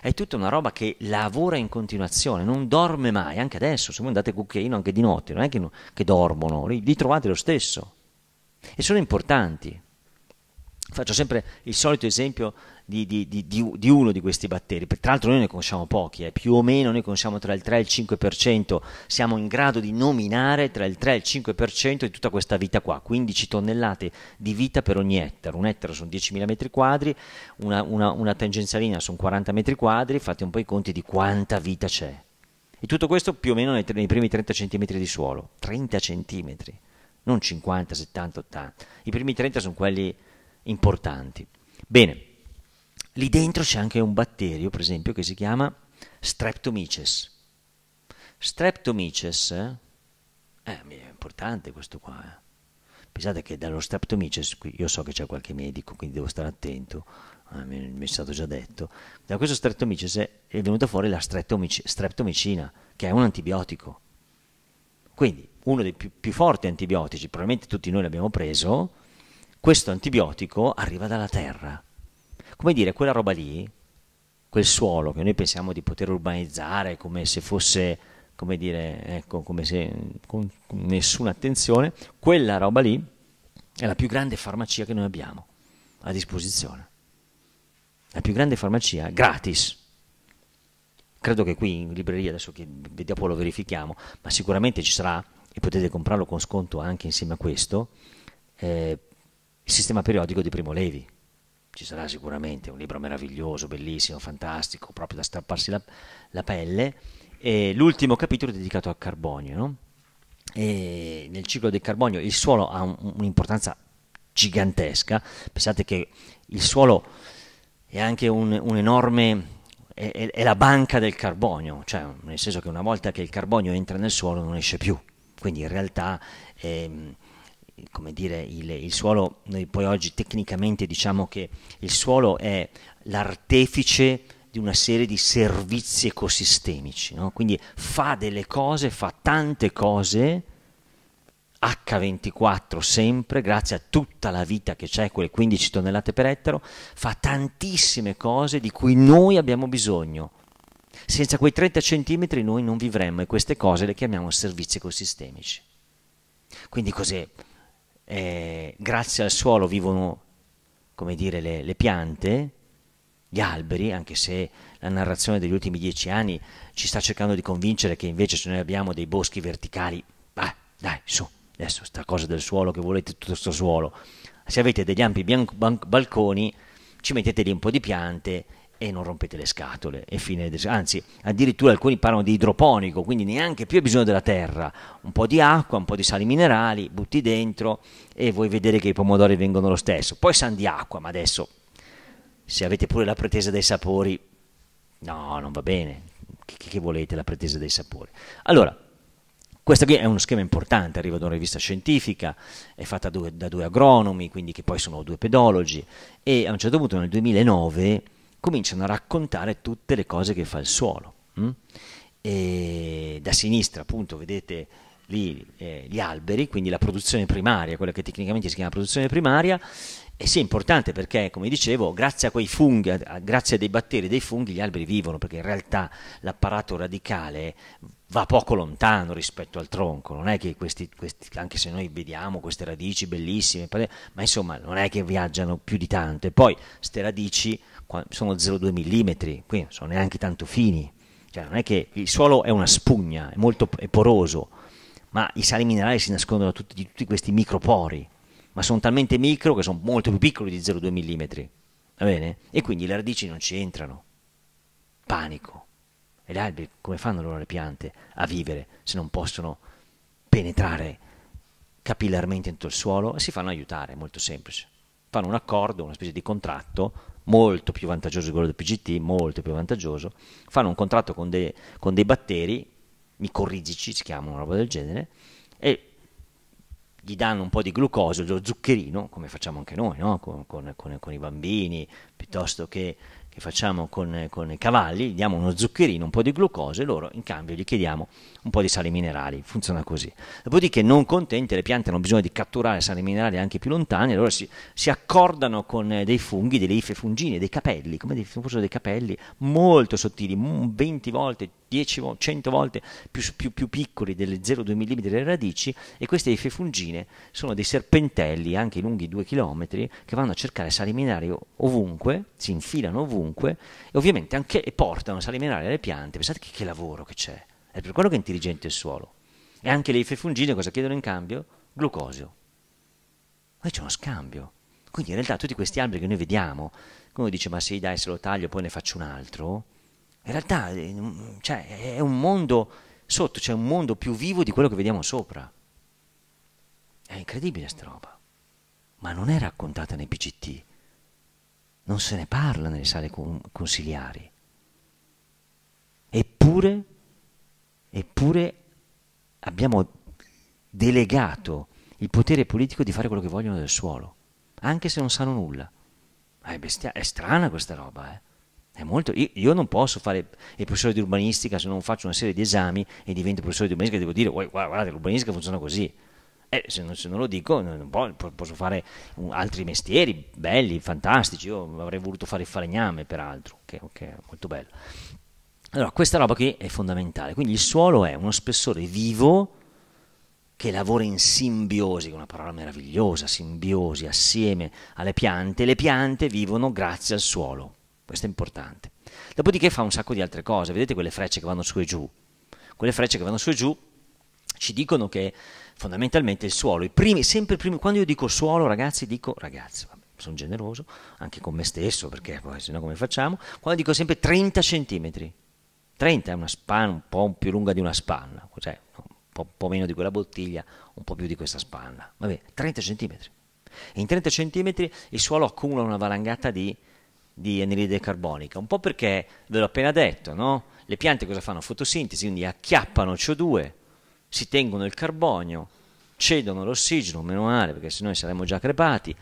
è tutta una roba che lavora in continuazione, non dorme mai, anche adesso, se voi andate a cucchiaino anche di notte, non è che, no, che dormono, li, li, trovate lo stesso. E sono importanti. Faccio sempre il solito esempio di, di, di, di, uno di questi batteri. Tra l'altro noi ne conosciamo pochi, eh. più o meno noi conosciamo tra il 3 e il 5%, siamo in grado di nominare tra il 3 e il 5% di tutta questa vita qua, 15 tonnellate di vita per ogni ettaro, un ettaro sono 10.000 metri quadri, una, una, una tangenzialina sono 40 metri quadri, fate un po' i conti di quanta vita c'è. E tutto questo più o meno nei, nei primi 30 cm di suolo, 30 cm, non 50, 70, 80, i primi 30 sono quelli importanti. Bene. Lì dentro c'è anche un batterio, per esempio, che si chiama Streptomyces. Streptomyces, eh? eh è importante questo qua. Eh. Pensate che dallo streptomyces, io so che c'è qualche medico, quindi devo stare attento, eh, mi è stato già detto, da questo streptomyces è venuta fuori la streptomicina, che è un antibiotico. Quindi uno dei più, più forti antibiotici, probabilmente tutti noi l'abbiamo preso, questo antibiotico arriva dalla terra come dire, quella roba lì, quel suolo che noi pensiamo di poter urbanizzare come se fosse, come dire, ecco, come se con, con nessuna attenzione, quella roba lì è la più grande farmacia che noi abbiamo a disposizione. La più grande farmacia gratis. Credo che qui in libreria, adesso che dopo lo verifichiamo, ma sicuramente ci sarà e potete comprarlo con sconto anche insieme a questo, eh, il sistema periodico di Primo Levi ci sarà sicuramente un libro meraviglioso, bellissimo, fantastico, proprio da strapparsi la, la pelle. E l'ultimo capitolo è dedicato al carbonio. No? nel ciclo del carbonio il suolo ha un, un'importanza gigantesca. Pensate che il suolo è anche un, un enorme è, è, la banca del carbonio, cioè nel senso che una volta che il carbonio entra nel suolo non esce più. Quindi in realtà ehm, come dire, il, il, suolo, noi poi oggi tecnicamente diciamo che il suolo è l'artefice di una serie di servizi ecosistemici, no? quindi fa delle cose, fa tante cose, H24 sempre, grazie a tutta la vita che c'è, quelle 15 tonnellate per ettaro, fa tantissime cose di cui noi abbiamo bisogno. Senza quei 30 centimetri noi non vivremmo e queste cose le chiamiamo servizi ecosistemici. Quindi cos'è? eh, grazie al suolo vivono, come dire, le, le piante, gli alberi, anche se la narrazione degli ultimi dieci anni ci sta cercando di convincere che invece se noi abbiamo dei boschi verticali, bah, dai, su, adesso sta cosa del suolo che volete tutto questo suolo. Se avete degli ampi balconi, ci mettete lì un po' di piante e non rompete le scatole. Anzi, addirittura alcuni parlano di idroponico, quindi neanche più hai bisogno della terra. Un po' di acqua, un po' di sali minerali, butti dentro e vuoi vedere che i pomodori vengono lo stesso. Poi san di acqua, ma adesso se avete pure la pretesa dei sapori, no, non va bene. Che, che volete la pretesa dei sapori? Allora, questo qui è uno schema importante, arriva da una rivista scientifica, è fatta da due, da due agronomi, quindi che poi sono due pedologi, e a un certo punto nel 2009 cominciano a raccontare tutte le cose che fa il suolo. Mm? E da sinistra, appunto, vedete lì eh, gli alberi, quindi la produzione primaria, quella che tecnicamente si chiama produzione primaria, e sì, è importante perché, come dicevo, grazie a quei funghi, a, grazie a dei batteri dei funghi, gli alberi vivono, perché in realtà l'apparato radicale va poco lontano rispetto al tronco, non è che questi, questi, anche se noi vediamo queste radici bellissime, ma insomma non è che viaggiano più di tanto, e poi queste radici sono 0,2 mm, quindi non sono neanche tanto fini. Cioè, non è che il suolo è una spugna, è molto è poroso, ma i sali minerali si nascondono tutti, di tutti questi micropori, ma sono talmente micro che sono molto più piccoli di 0,2 mm. Va bene? E quindi le radici non ci entrano. Panico. E gli alberi come fanno allora le piante a vivere se non possono penetrare capillarmente in tutto il suolo? E si fanno aiutare, è molto semplice. Fanno un accordo, una specie di contratto molto più vantaggioso di quello del PGT, molto più vantaggioso, fanno un contratto con, de, con dei batteri, micorrigici si chiama una roba del genere, e gli danno un po' di glucosio, lo zuccherino, come facciamo anche noi, no? con, con, con, con, i bambini, piuttosto che che facciamo con, con, i cavalli, gli diamo uno zuccherino, un po' di glucosio e loro in cambio gli chiediamo un po' di sali minerali, funziona così. Dopodiché non contenti le piante hanno bisogno di catturare sali minerali anche più lontani, allora si, si accordano con eh, dei funghi, delle ife fungine, dei capelli, come dei, dei capelli molto sottili, 20 volte, 10 100 volte più, più, più piccoli delle 0,2 mm delle radici e queste ife fungine sono dei serpentelli anche lunghi 2 km che vanno a cercare sali minerali ovunque, si infilano ovunque, ovunque e ovviamente anche e portano sali minerali alle piante. Pensate che, che lavoro che c'è. È per quello che è intelligente il suolo. E anche le ife fungine cosa chiedono in cambio? Glucosio. Poi c'è uno scambio. Quindi in realtà tutti questi alberi che noi vediamo, come dice ma sì dai se lo taglio poi ne faccio un altro, in realtà eh, mm, cioè, è un mondo sotto, c'è cioè un mondo più vivo di quello che vediamo sopra. È incredibile sta roba. Ma non è raccontata nei PCT, non se ne parla nelle sale consiliari. Eppure, eppure abbiamo delegato il potere politico di fare quello che vogliono del suolo, anche se non sanno nulla. È, bestia- è strana questa roba, eh? Molto, io, io, non posso fare il professore di urbanistica se non faccio una serie di esami e divento professore di urbanistica e devo dire guarda l'urbanistica funziona così eh, se, non, se, non, lo dico, non posso fare altri mestieri belli, fantastici. Io avrei voluto fare il falegname, peraltro, che, che è molto bello. Allora, questa roba qui è fondamentale. Quindi il suolo è uno spessore vivo che lavora in simbiosi, una parola meravigliosa, simbiosi, assieme alle piante. Le piante vivono grazie al suolo. Questo è importante. Dopodiché fa un sacco di altre cose. Vedete quelle frecce che vanno su e giù? Quelle frecce che vanno su e giù ci dicono che fondamentalmente il suolo, i primi, sempre i primi, quando io dico suolo ragazzi dico ragazzi, vabbè, sono generoso anche con me stesso perché poi se no come facciamo, quando dico sempre 30 centimetri, 30 è una spanna un po' più lunga di una spanna, cioè un po', un po meno di quella bottiglia, un po' più di questa spanna, vabbè 30 centimetri, in 30 centimetri il suolo accumula una valangata di, di anidride carbonica, un po' perché ve l'ho appena detto, no? le piante cosa fanno? Fotosintesi, quindi acchiappano CO2 si tengono il carbonio, cedono l'ossigeno, meno male perché sennò saremmo già crepati,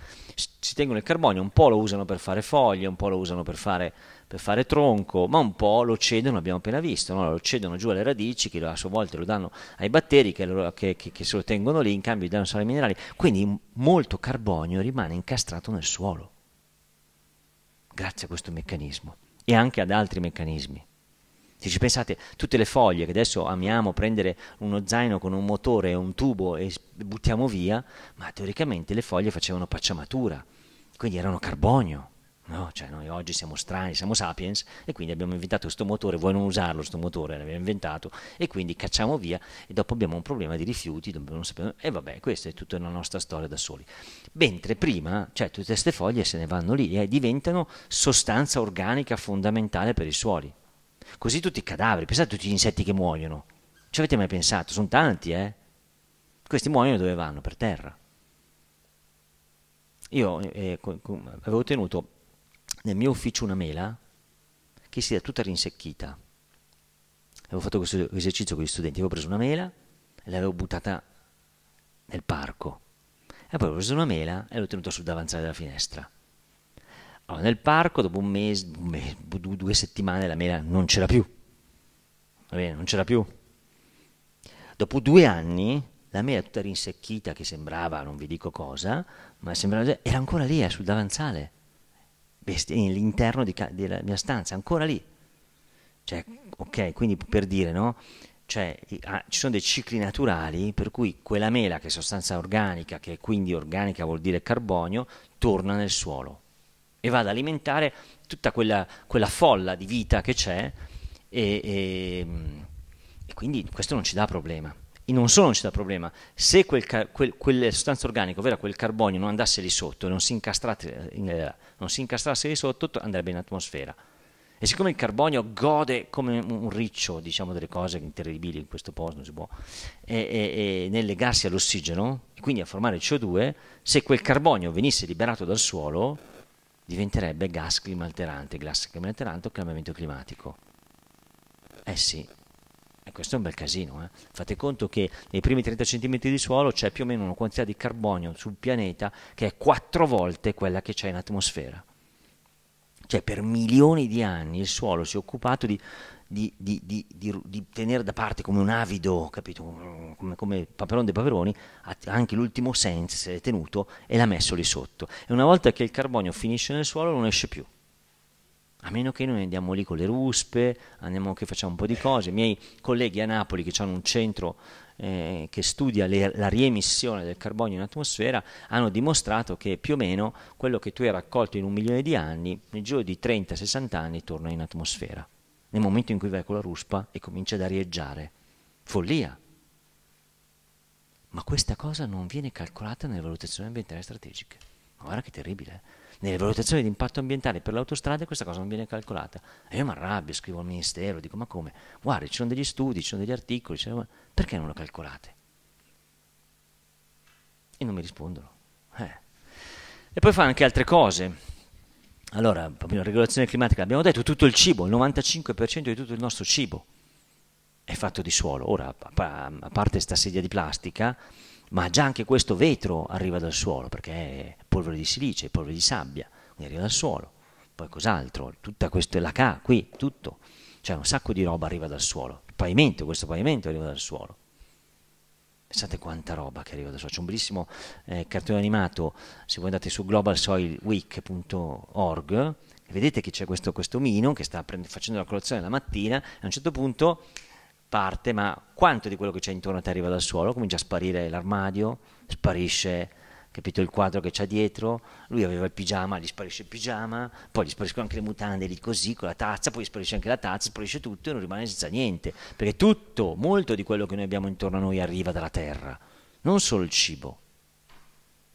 si tengono il carbonio, un po' lo usano per fare foglie, un po' lo usano per fare, per fare tronco, ma un po' lo cedono, abbiamo appena visto, no? lo cedono giù alle radici che a sua volta lo danno ai batteri che, lo, che, che, che se lo tengono lì in cambio gli danno sali minerali, quindi molto carbonio rimane incastrato nel suolo grazie a questo meccanismo e anche ad altri meccanismi. Se ci pensate, tutte le foglie che adesso amiamo prendere uno zaino con un motore e un tubo e buttiamo via, ma teoricamente le foglie facevano pacciamatura, quindi erano carbonio. No? Cioè noi oggi siamo strani, siamo sapiens e quindi abbiamo inventato questo motore, vuoi non usarlo questo motore, l'abbiamo inventato e quindi cacciamo via e dopo abbiamo un problema di rifiuti, sapere, e vabbè questa è tutta una nostra storia da soli. Mentre prima, cioè tutte queste foglie se ne vanno lì e diventano sostanza organica fondamentale per i suoli. Così tutti i cadaveri, pensate a tutti gli insetti che muoiono. Ci avete mai pensato? Sono tanti, eh? Questi muoiono dove vanno? Per terra. Io eh, eh avevo tenuto nel mio ufficio una mela che si era tutta rinsecchita. Avevo fatto questo esercizio con gli studenti, avevo preso una mela e l'avevo buttata nel parco. E poi ho preso una mela e l'ho tenuta sul davanzale della finestra. Allora, nel parco dopo un mese, un mese, due settimane la mela non c'era più. Va bene, non c'era più. Dopo due anni la mela tutta rinsecchita che sembrava, non vi dico cosa, ma sembrava, era ancora lì, era eh, sul davanzale, all'interno di, della mia stanza, ancora lì. Cioè, ok, quindi per dire, no? Cioè, ah, ci sono dei cicli naturali per cui quella mela che è sostanza organica, che quindi organica vuol dire carbonio, torna nel suolo e va ad alimentare tutta quella, quella folla di vita che c'è e, e, e, quindi questo non ci dà problema. E non solo non ci dà problema, se quel, quel, quelle sostanze organiche, ovvero quel carbonio, non andasse lì sotto, non si, non si incastrasse lì sotto, andrebbe in atmosfera. E siccome il carbonio gode come un riccio, diciamo delle cose interilibili in questo posto, non si può, e, e, e nel legarsi all'ossigeno, e quindi a formare il CO2, se quel carbonio venisse liberato dal suolo, diventerebbe gas climalterante, gas climalterante o cambiamento climatico. Eh sì, e questo è un bel casino. Eh? Fate conto che nei primi 30 cm di suolo c'è più o meno una quantità di carbonio sul pianeta che è quattro volte quella che c'è in atmosfera. Cioè per milioni di anni il suolo si è occupato di di, di, di, di, tenere da parte come un avido, capito? Come, come Paperone dei Paperoni, anche l'ultimo senso se l'è tenuto e l'ha messo lì sotto. E una volta che il carbonio finisce nel suolo non esce più. A meno che noi andiamo lì con le ruspe, andiamo che facciamo un po' di cose. I miei colleghi a Napoli che hanno un centro eh, che studia le, la riemissione del carbonio in atmosfera hanno dimostrato che più o meno quello che tu hai raccolto in un milione di anni, nel giro di 30-60 anni torna in atmosfera nel momento in cui vai con la ruspa e comincia ad arieggiare. Follia! Ma questa cosa non viene calcolata nelle valutazioni ambientali strategiche. Ma guarda che terribile! Eh. Nelle valutazioni di impatto ambientale per l'autostrada questa cosa non viene calcolata. E io mi arrabbio, scrivo al Ministero, dico ma come? Guarda, ci sono degli studi, ci sono degli articoli, sono... perché non lo calcolate? E non mi rispondono. Eh. E poi fa anche altre cose. Allora, la regolazione climatica, abbiamo detto tutto il cibo, il 95% di tutto il nostro cibo è fatto di suolo. Ora, a parte questa sedia di plastica, ma già anche questo vetro arriva dal suolo, perché è polvere di silice, polvere di sabbia, quindi arriva dal suolo. Poi cos'altro? Tutta questa è la K, qui, tutto. Cioè un sacco di roba arriva dal suolo. Il pavimento, questo pavimento arriva dal suolo. Pensate quanta roba che arriva da adesso. C'è un bellissimo eh, cartone animato. Se voi andate su globalsoilweek.org, vedete che c'è questo, questo omino che sta prend- facendo la colazione la mattina. a un certo punto parte, ma quanto di quello che c'è intorno a te arriva dal suolo? Comincia a sparire l'armadio, sparisce capito il quadro che c'ha dietro, lui aveva il pigiama, gli sparisce il pigiama, poi gli spariscono anche le mutande lì così, con la tazza, poi gli sparisce anche la tazza, sparisce tutto e non rimane senza niente, perché tutto, molto di quello che noi abbiamo intorno a noi arriva dalla terra, non solo il cibo.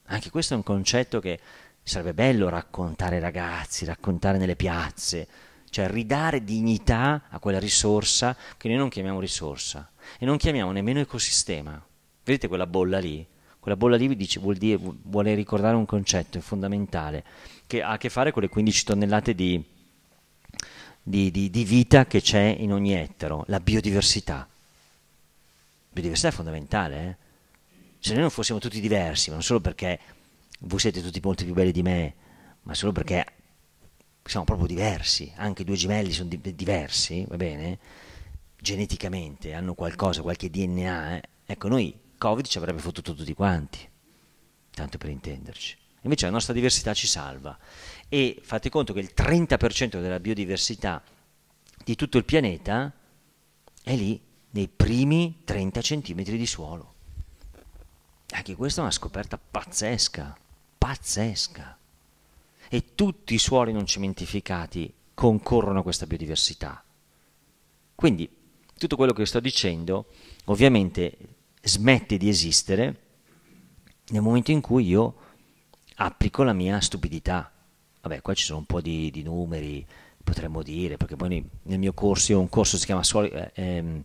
Anche questo è un concetto che sarebbe bello raccontare ai ragazzi, raccontare nelle piazze, cioè ridare dignità a quella risorsa che noi non chiamiamo risorsa e non chiamiamo nemmeno ecosistema. Vedete quella bolla lì? Quella bolla lì dice, vuol dire, vuole ricordare un concetto, fondamentale, che ha a che fare con le 15 tonnellate di, di, di, di vita che c'è in ogni ettaro, la biodiversità. La biodiversità è fondamentale, eh? se noi non fossimo tutti diversi, ma non solo perché voi siete tutti molto più belli di me, ma solo perché siamo proprio diversi, anche i due gemelli sono di- diversi, va bene? Geneticamente hanno qualcosa, qualche DNA, eh? ecco noi Covid ci avrebbe fottuto tutti quanti, tanto per intenderci. Invece la nostra diversità ci salva e fate conto che il 30% della biodiversità di tutto il pianeta è lì nei primi 30 centimetri di suolo. Anche questa è una scoperta pazzesca, pazzesca. E tutti i suoli non cementificati concorrono a questa biodiversità. Quindi tutto quello che sto dicendo ovviamente smette di esistere nel momento in cui io applico la mia stupidità. Vabbè, qua ci sono un po' di, di numeri, potremmo dire, perché poi nel mio corso, io ho un corso che si chiama Suoli, eh, ehm,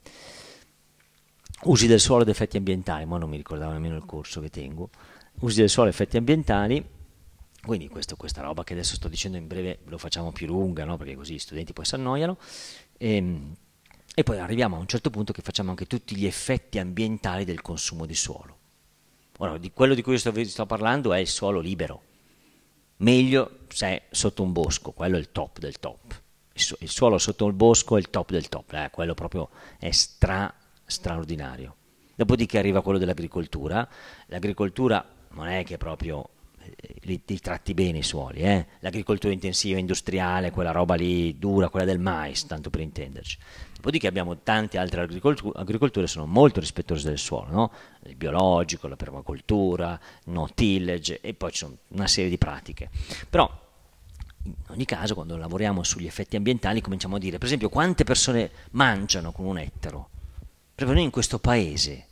Usi del suolo ed effetti ambientali, ma non mi ricordavo nemmeno il corso che tengo, Usi del suolo ed effetti ambientali, quindi questo, questa roba che adesso sto dicendo in breve lo facciamo più lunga, no? perché così gli studenti poi si annoiano. Ehm, e poi arriviamo a un certo punto che facciamo anche tutti gli effetti ambientali del consumo di suolo. Ora, di quello di cui sto, vi sto parlando è il suolo libero. Meglio se è sotto un bosco, quello è il top del top. Il, su- il suolo sotto il bosco è il top del top, eh, quello proprio è stra- straordinario. Dopodiché arriva quello dell'agricoltura. L'agricoltura non è che proprio li, li, tratti bene i suoli, eh? l'agricoltura intensiva, industriale, quella roba lì dura, quella del mais, tanto per intenderci. Dopodiché abbiamo tante altre agricoltu- agricolture che sono molto rispettose del suolo, no? il biologico, la permacultura, no tillage e poi ci sono una serie di pratiche. Però in ogni caso quando lavoriamo sugli effetti ambientali cominciamo a dire, per esempio, quante persone mangiano con un ettaro? Perché noi in questo paese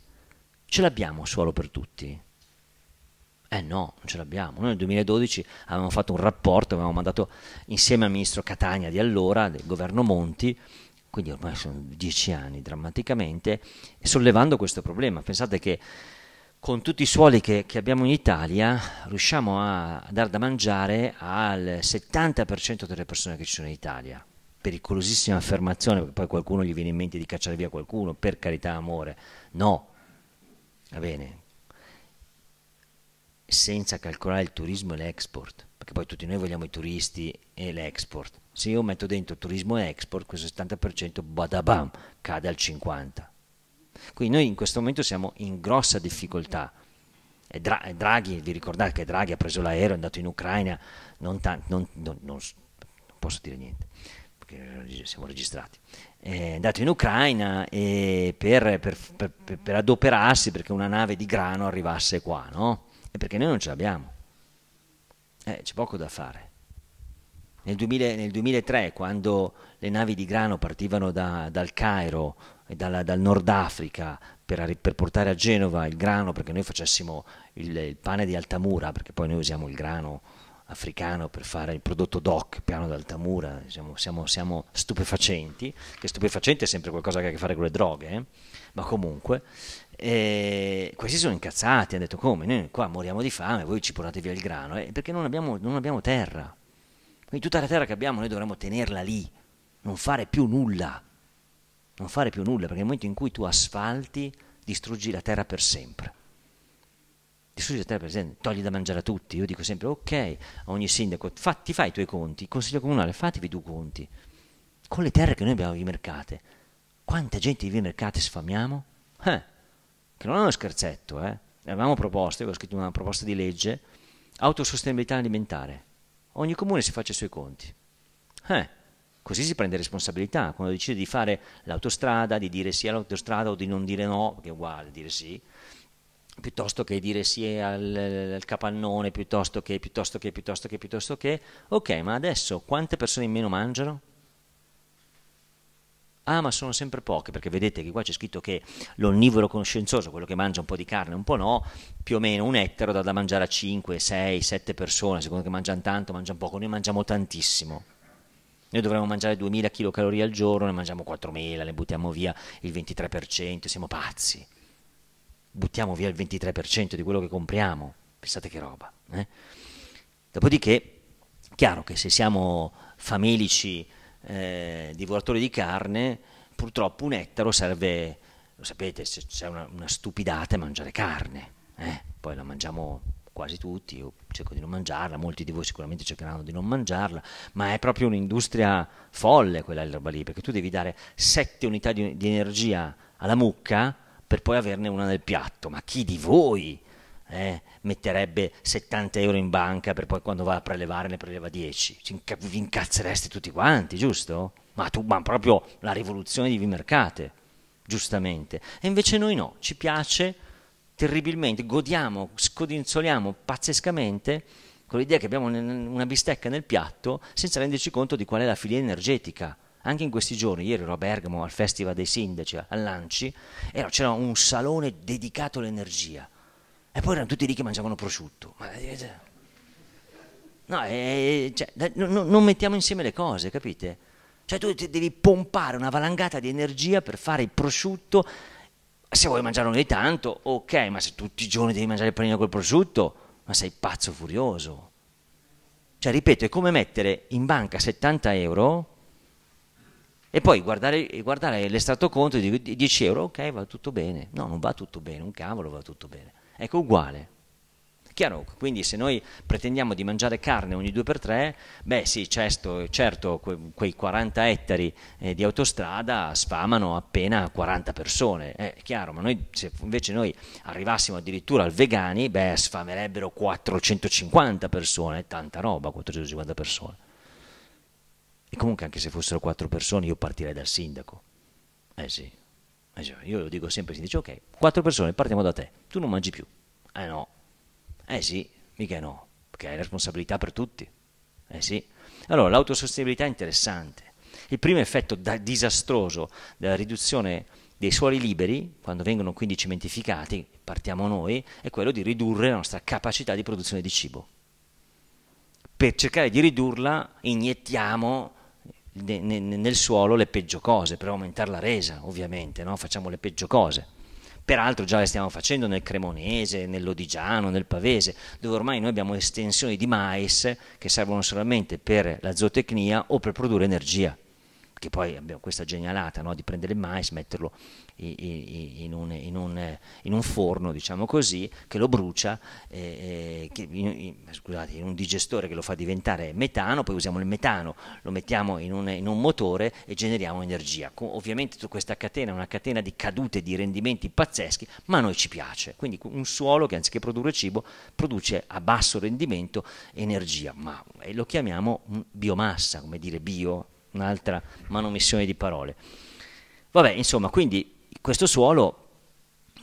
ce l'abbiamo suolo per tutti? Eh no, non ce l'abbiamo. Noi nel 2012 avevamo fatto un rapporto, avevamo mandato insieme al ministro Catania di allora, del governo Monti, quindi ormai sono dieci anni drammaticamente, sollevando questo problema. Pensate che con tutti i suoli che, che abbiamo in Italia riusciamo a dar da mangiare al 70% delle persone che ci sono in Italia. Pericolosissima affermazione, perché poi qualcuno gli viene in mente di cacciare via qualcuno, per carità amore. No, va bene, senza calcolare il turismo e l'export, perché poi tutti noi vogliamo i turisti e l'export. Se io metto dentro turismo e export, questo 70% badabam cade al 50%. Quindi noi in questo momento siamo in grossa difficoltà. E Draghi, vi ricordate che Draghi ha preso l'aereo, è andato in Ucraina, non, ta- non, non, non posso dire niente, perché siamo registrati. È andato in Ucraina per, per, per, per, adoperarsi perché una nave di grano arrivasse qua, no? È perché noi non ce l'abbiamo. Eh, c'è poco da fare. Nel, 2000, nel, 2003, quando le navi di grano partivano da, dal Cairo e dalla, dal Nord Africa per, per, portare a Genova il grano, perché noi facessimo il, il, pane di Altamura, perché poi noi usiamo il grano africano per fare il prodotto DOC, piano d'Altamura, siamo, siamo, siamo stupefacenti, che stupefacente è sempre qualcosa che ha a che fare con le droghe, eh? ma comunque e questi sono incazzati, hanno detto come? Noi qua moriamo di fame, voi ci portate via il grano, eh, perché non abbiamo, non abbiamo terra. Quindi tutta la terra che abbiamo noi dovremmo tenerla lì, non fare più nulla, non fare più nulla, perché nel momento in cui tu asfalti distruggi la terra per sempre. Distruggi la terra per sempre, togli da mangiare a tutti. Io dico sempre, ok, a ogni sindaco, fatti, fai i tuoi conti, il Consiglio Comunale, fatevi due conti. Con le terre che noi abbiamo i mercati, quanta gente vive ai mercati sfamiamo? Eh, che non è uno scherzetto, eh? avevamo proposto, io ho scritto una proposta di legge, autosostenibilità alimentare. Ogni comune si faccia i suoi conti. Eh, così si prende responsabilità. Quando decide di fare l'autostrada, di dire sì all'autostrada o di non dire no, che è uguale dire sì, piuttosto che dire sì al, al capannone, piuttosto che, piuttosto che, piuttosto che, piuttosto che. Ok, ma adesso quante persone in meno mangiano? ah ma sono sempre poche, perché vedete che qua c'è scritto che l'onnivoro coscienzioso, quello che mangia un po' di carne, un po' no, più o meno un ettaro dà da mangiare a 5, 6, 7 persone, secondo che mangiano tanto, mangiano poco, noi mangiamo tantissimo. Noi dovremmo mangiare 2000 kcal al giorno, ne mangiamo 4000, ne buttiamo via il 23%, siamo pazzi. Buttiamo via il 23% di quello che compriamo. Pensate che roba. Eh? Dopodiché, chiaro che se siamo famelici eh, divoratori di carne, purtroppo un ettaro serve, lo sapete, se c'è una, una stupidata è mangiare carne, eh? poi la mangiamo quasi tutti, io cerco di non mangiarla, molti di voi sicuramente cercheranno di non mangiarla, ma è proprio un'industria folle quella dell'erba lì, perché tu devi dare sette unità di, di energia alla mucca per poi averne una nel piatto, ma chi di voi eh, metterebbe 70 euro in banca per poi quando va a prelevare ne preleva 10. Inca- vi incazzereste tutti quanti, giusto? Ma, tu, ma proprio la rivoluzione di vi mercate, giustamente. E invece noi no, ci piace terribilmente, godiamo, scodinzoliamo pazzescamente con l'idea che abbiamo una bistecca nel piatto senza renderci conto di qual è la filiera energetica. Anche in questi giorni, ieri ero a Bergamo al Festival dei Sindaci, a Lanci, c'era un salone dedicato all'energia e poi erano tutti lì che mangiavano prosciutto. Eh, eh, no, eh, eh cioè, no, non mettiamo insieme le cose, capite? Cioè tu devi pompare una valangata di energia per fare il prosciutto. Se vuoi mangiarlo ogni tanto, ok, ma se tutti i giorni devi mangiare il panino col prosciutto, ma sei pazzo furioso. Cioè, ripeto, è come mettere in banca 70 euro e poi guardare, guardare l'estratto conto di 10 euro, ok, va tutto bene. No, non va tutto bene, un cavolo va tutto bene. Ecco, uguale. Chiaro? Quindi se noi pretendiamo di mangiare carne ogni 2x3, beh sì, certo, certo quei 40 ettari eh, di autostrada sfamano appena 40 persone, è eh, chiaro, ma noi, se invece noi arrivassimo addirittura al vegani, beh sfamerebbero 450 persone, tanta roba 450 persone. E comunque anche se fossero 4 persone io partirei dal sindaco. Eh sì, eh, cioè, io lo dico sempre, si dice ok, quattro persone, partiamo da te, tu non mangi più. Eh no, eh sì, mica no, perché hai responsabilità per tutti. Eh sì. Allora, l'autosostenibilità è interessante. Il primo effetto da- disastroso della riduzione dei suoli liberi, quando vengono quindi cementificati, partiamo noi, è quello di ridurre la nostra capacità di produzione di cibo. Per cercare di ridurla iniettiamo nel suolo le peggio cose per aumentare la resa, ovviamente, no? facciamo le peggio cose. Peraltro già le stiamo facendo nel cremonese, nell'odigiano, nel pavese, dove ormai noi abbiamo estensioni di mais che servono solamente per la zootecnia o per produrre energia che poi abbiamo questa genialata no? di prendere il mais, metterlo in un, in, un, in un, forno, diciamo così, che lo brucia, eh, eh che, in, scusate, in un digestore che lo fa diventare metano, poi usiamo il metano, lo mettiamo in un, un motore e generiamo energia. Ovviamente tutta questa catena è una catena di cadute, di rendimenti pazzeschi, ma a noi ci piace. Quindi un suolo che anziché produrre cibo produce a basso rendimento energia, ma e eh, lo chiamiamo biomassa, come dire bio, un'altra manomissione di parole. Vabbè, insomma, quindi questo suolo,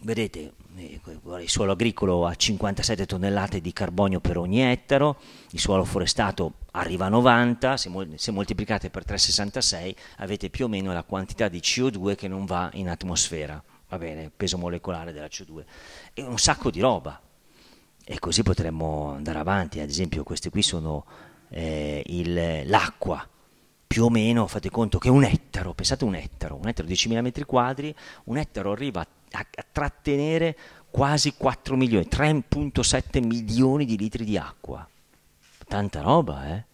vedete, eh, il suolo agricolo ha 57 tonnellate di carbonio per ogni ettaro, il suolo forestato arriva a 90, se, mol se moltiplicate per 3,66 avete più o meno la quantità di CO2 che non va in atmosfera, va bene, il peso molecolare della CO2, è un sacco di roba. E così potremmo andare avanti, ad esempio queste qui sono eh, l'acqua, più o meno, fate conto, che un ettaro, pensate un ettaro, un ettaro 10.000 metri quadri, un ettaro arriva a, a, trattenere quasi 4 milioni, 3.7 milioni di litri di acqua. Tanta roba, eh?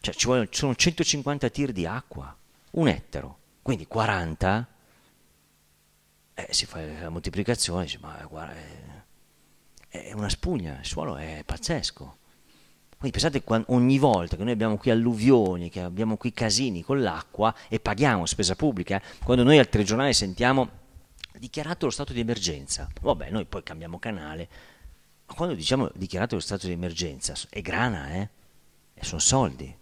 Cioè ci, vogliono, ci sono 150 tir di acqua, un ettaro, quindi 40, eh, si fa la moltiplicazione, dice, ma guarda, è, eh, è una spugna, il suolo è pazzesco. Quindi pensate ogni volta che noi abbiamo qui alluvioni, che abbiamo qui casini con l'acqua e paghiamo spesa pubblica, eh, quando noi al telegiornale sentiamo dichiarato lo stato di emergenza, vabbè noi poi cambiamo canale, ma quando diciamo dichiarato lo stato di emergenza è grana, eh? E sono soldi,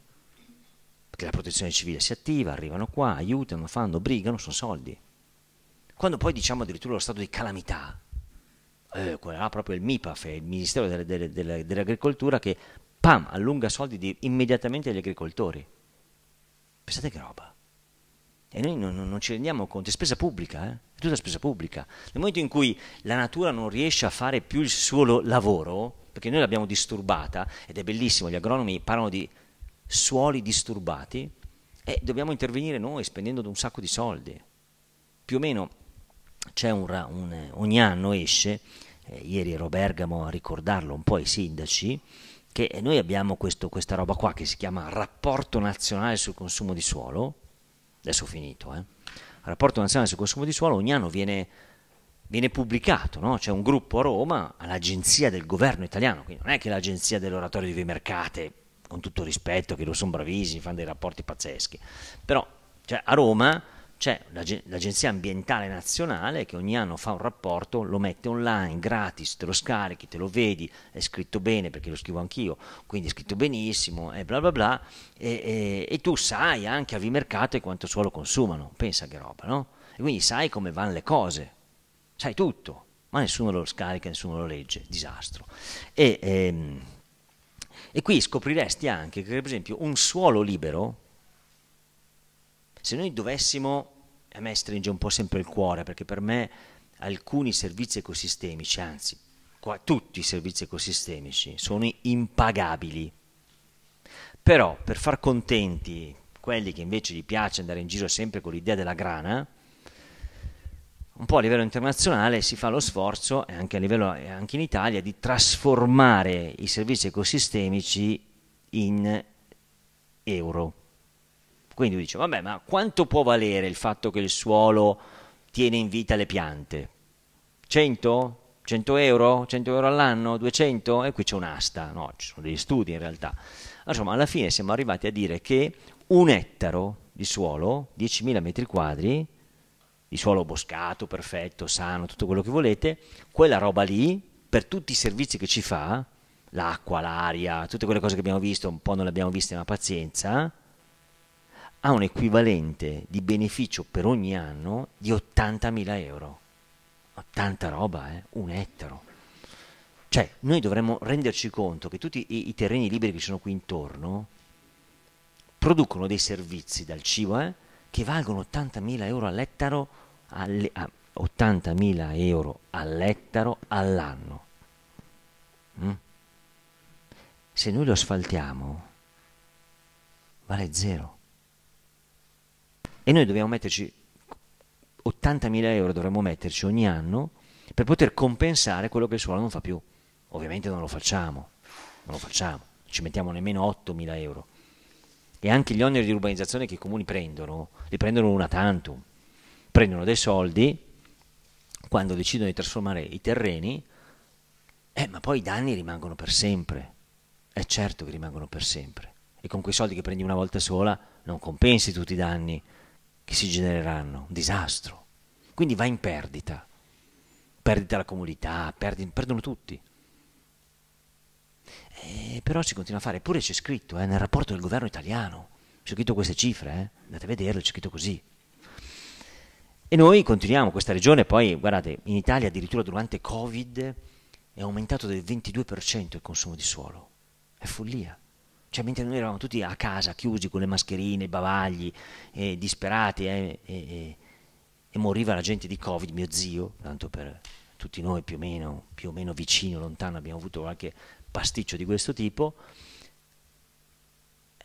perché la protezione civile si attiva, arrivano qua, aiutano, fanno, brigano, sono soldi. Quando poi diciamo addirittura lo stato di calamità, eh, quello era proprio il MIPAF, il Ministero dell'Agricoltura, delle, delle, delle che pam, allunga soldi di, immediatamente agli agricoltori. Pensate che roba. E noi non, non, ci rendiamo conto, è spesa pubblica, eh? è tutta spesa pubblica. Nel momento in cui la natura non riesce a fare più il suo lavoro, perché noi l'abbiamo disturbata, ed è bellissimo, gli agronomi parlano di suoli disturbati, e dobbiamo intervenire noi spendendo un sacco di soldi. Più o meno un, un, ogni anno esce, eh, ieri ero a Bergamo a ricordarlo un po' ai sindaci, che noi abbiamo questo, questa roba qua che si chiama rapporto nazionale sul consumo di suolo, adesso ho finito, eh? rapporto nazionale sul consumo di suolo ogni anno viene, viene pubblicato, no? c'è un gruppo a Roma, all'agenzia del governo italiano, quindi non è che l'agenzia dell'oratorio di Mercate, con tutto rispetto, che lo sono bravissimi, fanno dei rapporti pazzeschi, però cioè, a Roma c'è l'Agenzia Ambientale Nazionale che ogni anno fa un rapporto, lo mette online gratis, te lo scarichi, te lo vedi, è scritto bene perché lo scrivo anch'io, quindi è scritto benissimo e bla bla bla e, e, e tu sai anche a Vimercato quanto suolo consumano, pensa che roba, no? E quindi sai come vanno le cose, sai tutto, ma nessuno lo scarica, nessuno lo legge, disastro. E, ehm, e qui scopriresti anche che per esempio un suolo libero se noi dovessimo, a me stringe un po' sempre il cuore, perché per me alcuni servizi ecosistemici, anzi qua, tutti i servizi ecosistemici, sono impagabili. Però per far contenti quelli che invece gli piace andare in giro sempre con l'idea della grana, un po' a livello internazionale si fa lo sforzo, e anche, livello, e anche in Italia, di trasformare i servizi ecosistemici in euro quindi dice, vabbè, ma quanto può valere il fatto che il suolo tiene in vita le piante? 100? 100 euro? 100 euro all'anno? 200? E qui c'è un'asta, no, ci sono degli studi in realtà. Insomma, alla fine siamo arrivati a dire che un ettaro di suolo, 10.000 metri quadri, di suolo boscato, perfetto, sano, tutto quello che volete, quella roba lì, per tutti i servizi che ci fa, l'acqua, l'aria, tutte quelle cose che abbiamo visto, un po' non le abbiamo viste, ma pazienza, ha un equivalente di beneficio per ogni anno di 80.000 euro. tanta roba, eh? un ettaro. Cioè, noi dovremmo renderci conto che tutti i, i terreni liberi che ci sono qui intorno producono dei servizi dal cibo eh? che valgono 80.000 euro all'ettaro, alle, ah, 80.000 euro all'ettaro all'anno. Mm? Se noi lo asfaltiamo, vale zero e noi dobbiamo metterci 80.000 euro, dovremmo metterci ogni anno per poter compensare quello che il suolo non fa più. Ovviamente non lo facciamo, non lo facciamo, ci mettiamo nemmeno 8.000 euro. E anche gli oneri di urbanizzazione che i comuni prendono, li prendono una tantum. Prendono dei soldi quando decidono di trasformare i terreni, eh, ma poi i danni rimangono per sempre. È certo che rimangono per sempre. E con quei soldi che prendi una volta sola non compensi tutti i danni che si genereranno, un disastro. Quindi va in perdita, perdita la comunità, perdi, perdono tutti. E eh, però si continua a fare, eppure c'è scritto eh, nel rapporto del governo italiano, c'è scritto queste cifre, eh? andate a vederlo, c'è scritto così. E noi continuiamo, questa regione poi, guardate, in Italia addirittura durante Covid è aumentato del 22% il consumo di suolo, è follia. Cioè, mentre noi eravamo tutti a casa, chiusi con le mascherine, i bavagli, eh, disperati, eh, eh, e moriva la gente di Covid, mio zio, tanto per tutti noi più o meno, più o meno vicino, lontano, abbiamo avuto qualche pasticcio di questo tipo,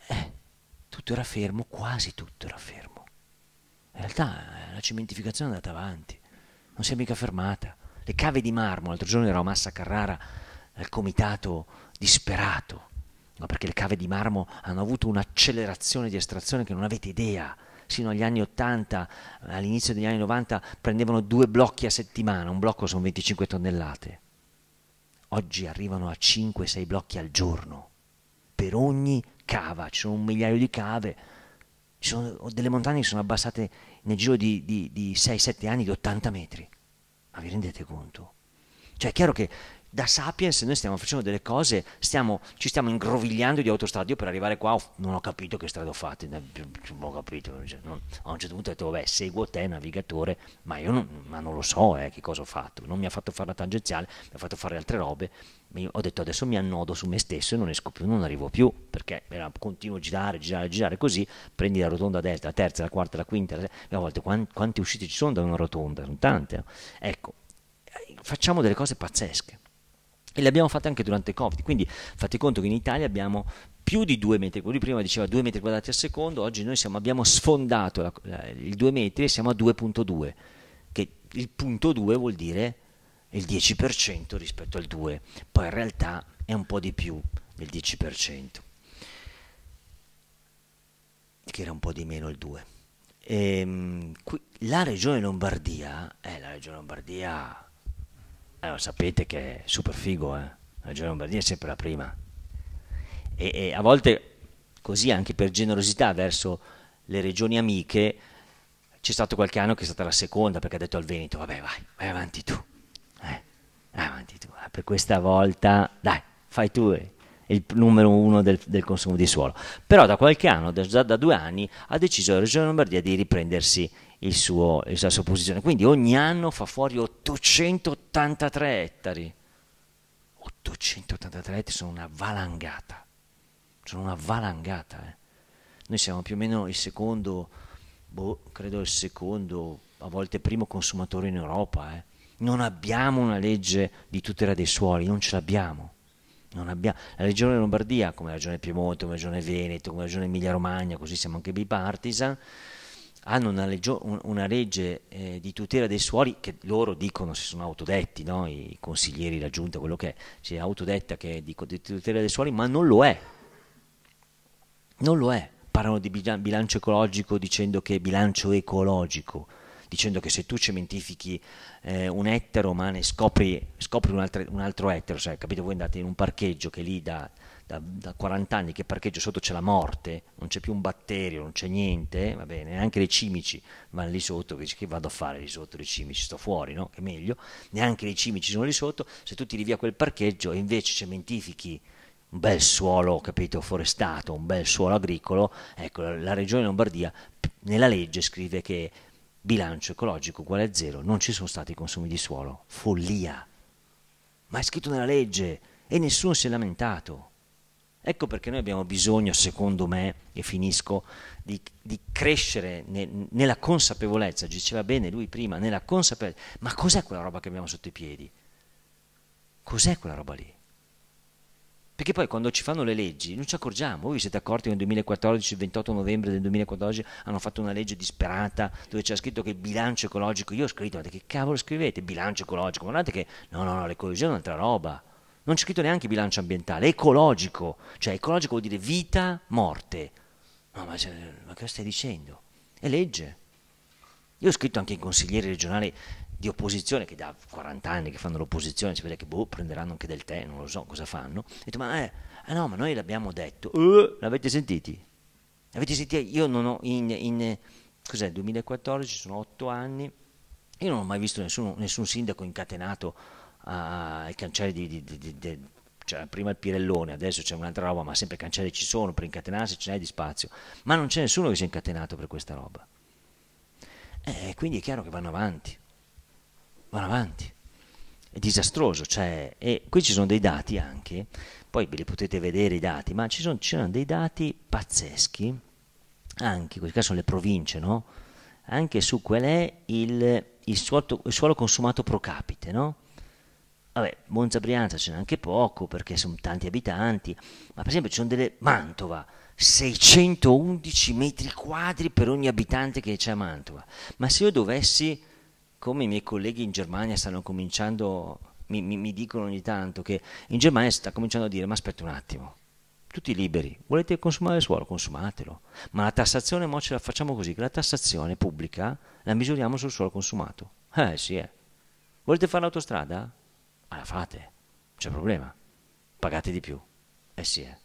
eh, tutto era fermo, quasi tutto era fermo. In realtà la cementificazione è andata avanti, non si è mica fermata. Le cave di marmo, l'altro giorno ero a Massa Carrara, al comitato disperato, ma perché le cave di marmo hanno avuto un'accelerazione di estrazione che non avete idea. Sino agli anni 80, all'inizio degli anni 90, prendevano due blocchi a settimana, un blocco sono 25 tonnellate. Oggi arrivano a 5-6 blocchi al giorno. Per ogni cava, ci sono un migliaio di cave, ci sono delle montagne che sono abbassate nel giro di, di, di 6-7 anni di 80 metri. Ma vi rendete conto? Cioè è chiaro che da Sapiens noi stiamo facendo delle cose, stiamo, ci stiamo ingrovigliando di autostradio per arrivare qua, non ho capito che strada ho fatto, non ho capito, non, a un certo punto ho detto, vabbè, seguo te navigatore, ma io non, ma non lo so eh, che cosa ho fatto, non mi ha fatto fare la tangenziale, mi ha fatto fare altre robe, ho detto adesso mi annodo su me stesso e non esco più, non arrivo più, perché era, continuo a girare, girare, girare così, prendi la rotonda a destra, la terza, la quarta, la quinta, la, a volte quante uscite ci sono da una rotonda, sono tante, ecco, eh, facciamo delle cose pazzesche. E le abbiamo fatte anche durante il Covid, quindi fate conto che in Italia abbiamo più di 2 metri, quadrati, di prima diceva 2 metri quadrati al secondo, oggi noi siamo, abbiamo sfondato la, la, il 2 metri e siamo a 2.2, che il punto 2 vuol dire il 10% rispetto al 2, poi in realtà è un po' di più del 10%, che era un po' di meno il 2. E, ehm, qui, la regione Lombardia, eh, la regione Lombardia allora, sapete che è super figo, eh? La Regione Lombardia è sempre la prima. E, e, a volte, così anche per generosità verso le regioni amiche, c'è stato qualche anno che è stata la seconda perché ha detto al Veneto: Vabbè, vai, vai avanti tu. Eh, vai avanti tu. Ah, per questa volta, dai, fai tu eh. il numero uno del, del, consumo di suolo. Però da qualche anno, da, già da due anni, ha deciso la Regione Lombardia di riprendersi il suo, la sua posizione. Quindi ogni anno fa fuori 883 ettari. 883 ettari sono una valangata. Sono una valangata. Eh. Noi siamo più o meno il secondo, boh, credo il secondo, a volte primo consumatore in Europa. Eh. Non abbiamo una legge di tutela dei suoli, non ce l'abbiamo. Non abbiamo. La regione Lombardia, come la regione Piemonte, come la regione Veneto, come la regione Emilia Romagna, così siamo anche bipartisan, hanno una, legge, una legge eh, di tutela dei suoli che loro dicono si sono autodetti, no? i consiglieri, la giunta, quello che è, si è autodetta che è di, tutela dei suoli, ma non lo è. Non lo è. Parlano di bilancio ecologico dicendo che è bilancio ecologico, dicendo che se tu cementifichi eh, un ettaro ma ne scopri, scopri un, altro, un altro ettaro, cioè, capito? Voi andate in un parcheggio che lì da da, da 40 anni che parcheggio sotto c'è la morte, non c'è più un batterio, non c'è niente, eh, va bene, neanche le cimici vanno lì sotto, che, che vado a fare lì sotto le cimici, sto fuori, no? Che è meglio, neanche le cimici sono lì sotto, se tu tiri via quel parcheggio e invece cementifichi un bel suolo, capito, forestato, un bel suolo agricolo, ecco, la regione Lombardia nella legge scrive che bilancio ecologico uguale a zero, non ci sono stati consumi di suolo, follia, ma è scritto nella legge e nessuno si è lamentato. Ecco perché noi abbiamo bisogno, secondo me, e finisco, di, di crescere ne, nella consapevolezza, diceva bene lui prima, nella consapevolezza, ma cos'è quella roba che abbiamo sotto i piedi? Cos'è quella roba lì? Perché poi quando ci fanno le leggi non ci accorgiamo, voi vi siete accorti che nel 2014, il 28 novembre del 2014, hanno fatto una legge disperata dove c'era scritto che il bilancio ecologico, io ho scritto, ma che cavolo scrivete bilancio ecologico? Guardate che no, no, no, l'ecologia è un'altra roba non c'è scritto neanche bilancio ambientale, ecologico, cioè ecologico vuol dire vita, morte. No, ma, cioè, ma che stai dicendo? È legge. Io ho scritto anche ai consiglieri regionali di opposizione, che da 40 anni che fanno l'opposizione, si vede che boh, prenderanno anche del tè, non lo so cosa fanno. Ho detto, ma eh, eh no, ma noi l'abbiamo detto. Uh, l'avete sentiti? L'avete sentito? Io non ho, in, in cos'è, 2014, sono 8 anni, io non ho mai visto nessuno, nessun sindaco incatenato ai cancelli di, di, di, di cioè, prima il Pirellone, adesso c'è un'altra roba, ma sempre cancelli ci sono per incatenarsi, ce n'è di spazio, ma non c'è nessuno che si è incatenato per questa roba. Eh, quindi è chiaro che vanno avanti, vanno avanti. È disastroso, cioè, e qui ci sono dei dati anche, poi ve li potete vedere i dati, ma ci sono, ci sono dei dati pazzeschi, anche, queste sono le province, no? Anche su qual è il, il, suolo, il suolo consumato pro capite, no? Vabbè, Monza Brianza ce n'è anche poco perché sono tanti abitanti, ma per esempio ci sono delle Mantova, 611 metri quadri per ogni abitante che c'è a Mantova. Ma se io dovessi, come i miei colleghi in Germania stanno cominciando, mi, mi, mi dicono ogni tanto che in Germania si sta cominciando a dire, ma aspetta un attimo, tutti liberi, volete consumare il suolo, consumatelo, ma la tassazione, mo ce la facciamo così, che la tassazione pubblica la misuriamo sul suolo consumato. Eh sì, eh. Volete fare l'autostrada? ma ah, la fate, c'è problema, pagate di più. Eh sì, eh.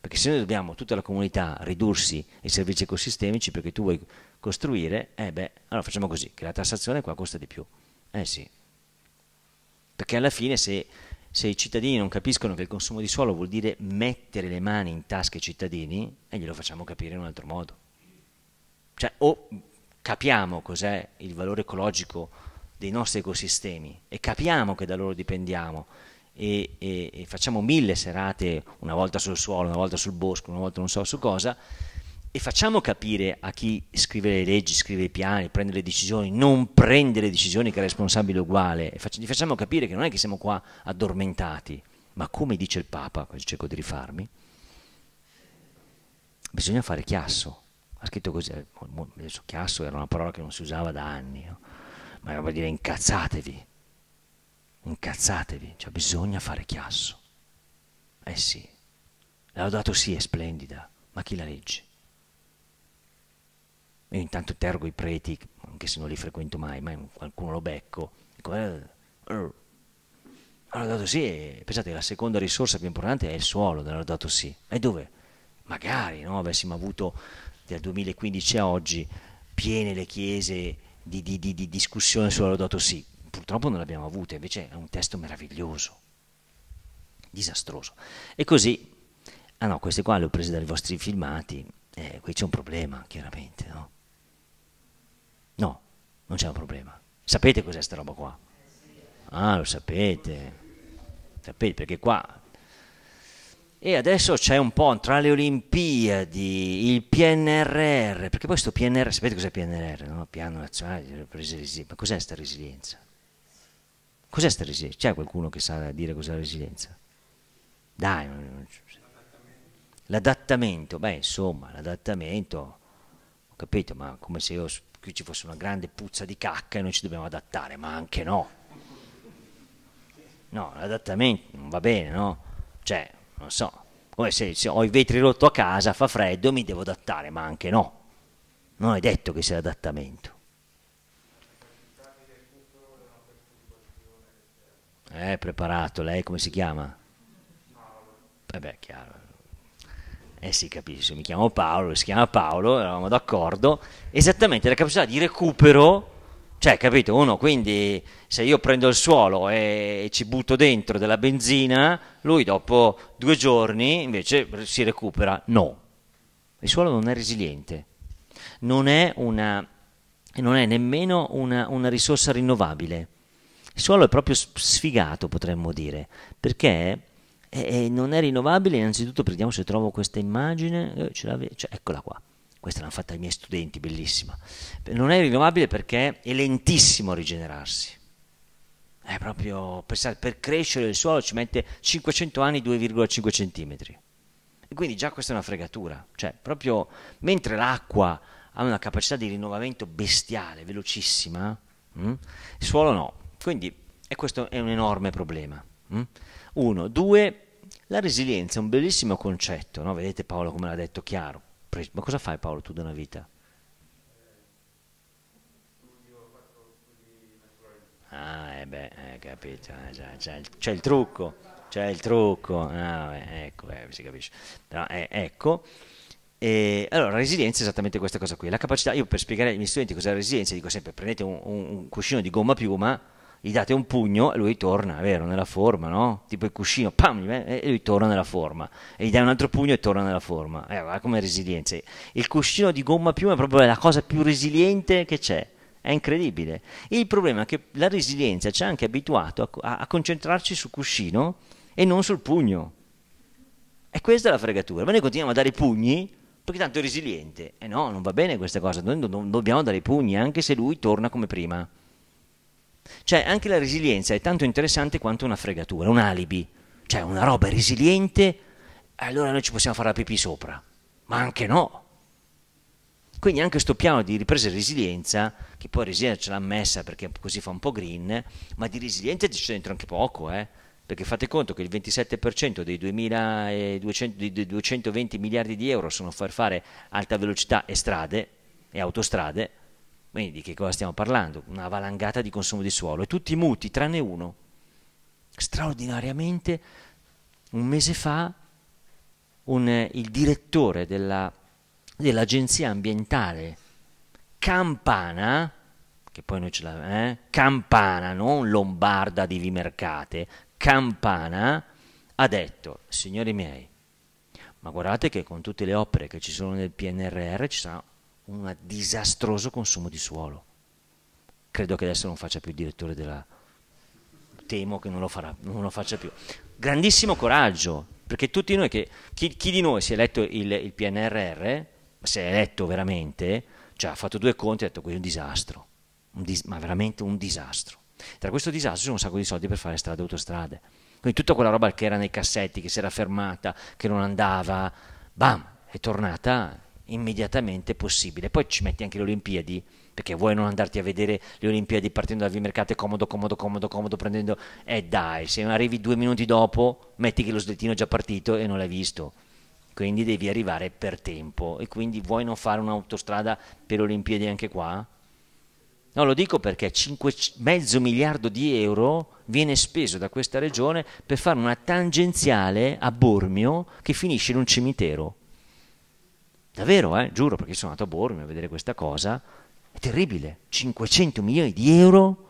Perché se noi dobbiamo tutta la comunità ridursi i servizi ecosistemici perché tu vuoi costruire, eh beh, allora facciamo così, che la tassazione qua costa di più. Eh sì. Perché alla fine se, se i cittadini non capiscono che il consumo di suolo vuol dire mettere le mani in tasca ai cittadini, e eh, glielo facciamo capire in un altro modo. Cioè, o capiamo cos'è il valore ecologico dei nostri ecosistemi e capiamo che da loro dipendiamo e, e, e, facciamo mille serate, una volta sul suolo, una volta sul bosco, una volta non so su cosa, e facciamo capire a chi scrive le leggi, scrive i piani, prende le decisioni, non prende le decisioni che è responsabile uguale, e facci- gli facciamo capire che non è che siamo qua addormentati, ma come dice il Papa, così cerco di rifarmi, bisogna fare chiasso. Ha scritto così, eh, adesso chiasso era una parola che non si usava da anni. No? ma vuol dire incazzatevi, incazzatevi, cioè bisogna fare chiasso. Eh sì, la dato sì è splendida, ma chi la legge? Io intanto tergo i preti, anche se non li frequento mai, ma qualcuno lo becco, dico, eh, eh. Allora, sì, pensate che la seconda risorsa più importante è il suolo dato sì. E dove? Magari no? avessimo avuto dal 2015 a oggi piene le chiese di, di, di, di discussione sulla Laudato Si, purtroppo non l'abbiamo avuta, invece è un testo meraviglioso, disastroso. E così, ah no, queste qua le ho prese dai vostri filmati, eh, qui c'è un problema, chiaramente, no? No, non c'è un problema. Sapete cos'è sta roba qua? Ah, lo sapete. Sapete, perché qua e adesso c'è un po' tra le Olimpiadi, il PNRR, perché poi sto PNRR, sapete cos'è PNRR? No? Piano nazionale di resilienza, ma cos'è questa resilienza? Cos'è sta resilienza? C'è qualcuno che sa dire cos'è la resilienza? Dai, non, non l'adattamento, beh insomma, l'adattamento, ho capito, ma come se io, qui ci fosse una grande puzza di cacca e noi ci dobbiamo adattare, ma anche no. No, l'adattamento non va bene, no? Cioè, non so, come se, se ho i vetri rotto a casa, fa freddo, mi devo adattare, ma anche no. Non è detto che sia l'adattamento. Eh, preparato, lei come si chiama? Vabbè, eh chiaro. Eh sì, capisci, mi chiamo Paolo, si chiama Paolo, eravamo d'accordo. Esattamente, la capacità di recupero cioè, capito? Uno quindi se io prendo il suolo e ci butto dentro della benzina, lui dopo due giorni invece si recupera. No, il suolo non è resiliente, non è, una, non è nemmeno una, una risorsa rinnovabile. Il suolo è proprio sfigato, potremmo dire, perché eh, non è rinnovabile. Innanzitutto, prendiamo se trovo questa immagine, eh, ce cioè, eccola qua questa l'hanno fatta i miei studenti, bellissima, non è rinnovabile perché è lentissimo a rigenerarsi. È proprio per, per crescere il suolo ci mette 500 anni 2,5 centimetri. E quindi già questa è una fregatura, cioè proprio mentre l'acqua ha una capacità di rinnovamento bestiale, velocissima, mh? Mm, il suolo no. Quindi e questo è un enorme problema. Mh? Mm. Uno, due, la resilienza è un bellissimo concetto, no? vedete Paolo come l'ha detto chiaro preso. Ma cosa fai Paolo tu della vita? Ah, eh beh, eh, capito, eh, già, c'è, il, c'è, il, trucco, c'è il trucco, ah, beh, ecco, eh, si capisce. No, eh, ecco, e, allora resilienza è esattamente questa cosa qui, la capacità, io per spiegare ai miei studenti cos'è la resilienza dico sempre prendete un, un, un cuscino di gomma piuma, gli date un pugno e lui torna, è vero, nella forma, no? Tipo il cuscino, pam, e lui torna nella forma. E gli dai un altro pugno e torna nella forma. Eh, guarda come resilienza. Il cuscino di gomma piuma è proprio la cosa più resiliente che c'è. È incredibile. Il problema è che la resilienza ci ha anche abituato a, a concentrarci sul cuscino e non sul pugno. E questa è la fregatura. Ma noi continuiamo a dare i pugni perché tanto è resiliente. E eh no, non va bene questa cosa. Noi non dobbiamo dare i pugni anche se lui torna come prima. Cioè anche la resilienza è tanto interessante quanto una fregatura, un alibi. Cioè una roba resiliente, allora noi ci possiamo fare la pipì sopra. Ma anche no. Quindi anche questo piano di ripresa e resilienza, che poi resilienza ce l'ha messa perché così fa un po' green, ma di resilienza c'è dentro anche poco, eh? perché fate conto che il 27% dei, 2200, dei 220 miliardi di euro sono per fare alta velocità e strade e autostrade, quindi di che cosa stiamo parlando? Una valangata di consumo di suolo e tutti muti tranne uno. Straordinariamente un mese fa un, eh, il direttore della, dell'agenzia ambientale Campana, che poi noi ce l'abbiamo, eh? Campana, non Lombarda di Vimercate, Campana ha detto, signori miei, ma guardate che con tutte le opere che ci sono nel PNRR ci sarà un disastroso consumo di suolo. Credo che adesso non faccia più il direttore della... Temo che non lo, farà, non lo faccia più. Grandissimo coraggio, perché tutti noi che... Chi, chi di noi si è letto il, il PNRR, si è letto veramente, cioè ha fatto due conti e ha detto quello è un disastro, un dis- ma veramente un disastro. Tra questo disastro ci sono un sacco di soldi per fare strade e autostrade. Quindi tutta quella roba che era nei cassetti, che si era fermata, che non andava, bam, è tornata immediatamente possibile. Poi ci metti anche le Olimpiadi, perché vuoi non andarti a vedere le Olimpiadi partendo dal Vimercate comodo, comodo, comodo, comodo, prendendo... Eh dai, se arrivi due minuti dopo, metti che lo slittino è già partito e non l'hai visto. Quindi devi arrivare per tempo. E quindi vuoi non fare un'autostrada per le Olimpiadi anche qua? No, lo dico perché 5, mezzo miliardo di euro viene speso da questa regione per fare una tangenziale a Bormio che finisce in un cimitero. Davvero, eh? giuro, perché sono andato a Bormio a vedere questa cosa. È terribile. 500 milioni di euro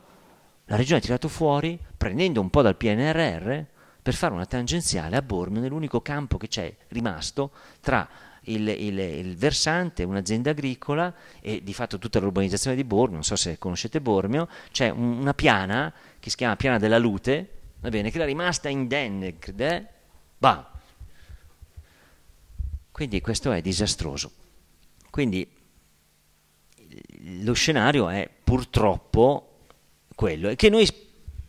la regione ha tirato fuori, prendendo un po' dal PNRR, per fare una tangenziale a Bormio, nell'unico campo che c'è rimasto tra il, il, il, versante, un'azienda agricola e di fatto tutta l'urbanizzazione di Bormio, non so se conoscete Bormio, c'è un, una piana che si chiama Piana della Lute, va bene, che era rimasta indenne, eh? bah, quindi questo è disastroso. Quindi lo scenario è purtroppo quello, e che noi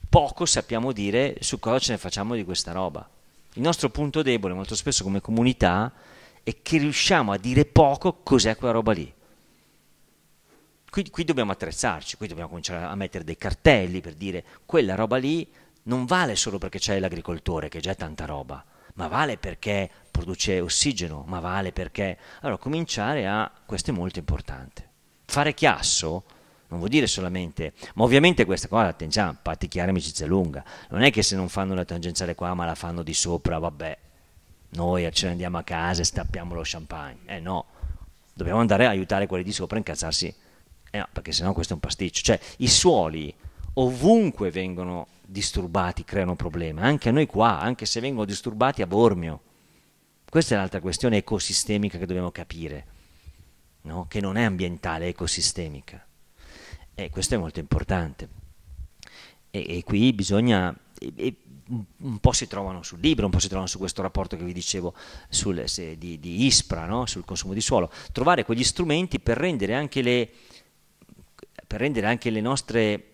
poco sappiamo dire su cosa ce ne facciamo di questa roba. Il nostro punto debole molto spesso come comunità è che riusciamo a dire poco cos'è quella roba lì. Qui, qui, dobbiamo attrezzarci, qui dobbiamo cominciare a mettere dei cartelli per dire quella roba lì non vale solo perché c'è l'agricoltore, che già è tanta roba, ma vale perché produce ossigeno, ma vale perché... Allora cominciare a... questo è molto importante. Fare chiasso non vuol dire solamente, ma ovviamente questa cosa, attenzione, patti chiari amicizia lunga, non è che se non fanno la tangenziale qua ma la fanno di sopra, vabbè, noi ce ne andiamo a casa e stappiamo lo champagne, eh no, dobbiamo andare a aiutare quelli di sopra a incazzarsi, eh no, perché sennò questo è un pasticcio, cioè i suoli ovunque vengono disturbati creano problemi, anche noi qua, anche se vengono disturbati a Bormio. Questa è l'altra questione ecosistemica che dobbiamo capire, no? che non è ambientale, è ecosistemica. E eh, questo è molto importante. E, e qui bisogna... E, e un po' si trovano sul libro, un po' si trovano su questo rapporto che vi dicevo sul, se, di, di, ISPRA, no? sul consumo di suolo, trovare quegli strumenti per rendere anche le, per rendere anche le nostre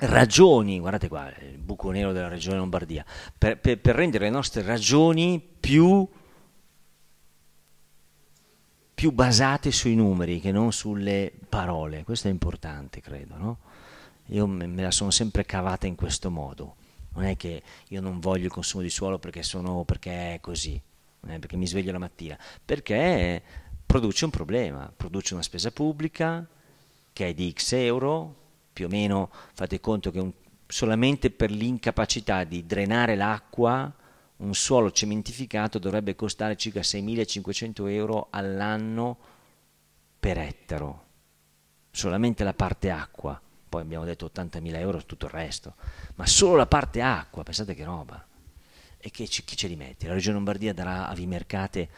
ragioni, guardate qua il buco nero della regione Lombardia, per, per, per rendere le nostre ragioni più, più, basate sui numeri che non sulle parole. Questo è importante, credo. No? Io me la sono sempre cavata in questo modo. Non è che io non voglio il consumo di suolo perché, sono, perché è così, eh, perché mi sveglio la mattina, perché produce un problema, produce una spesa pubblica che è di x euro più o meno fate conto che un, solamente per l'incapacità di drenare l'acqua un suolo cementificato dovrebbe costare circa 6.500 euro all'anno per ettaro, solamente la parte acqua, poi abbiamo detto 80.000 euro tutto il resto, ma solo la parte acqua, pensate che roba, e che, chi ce li mette? La Regione Lombardia darà a Vimercate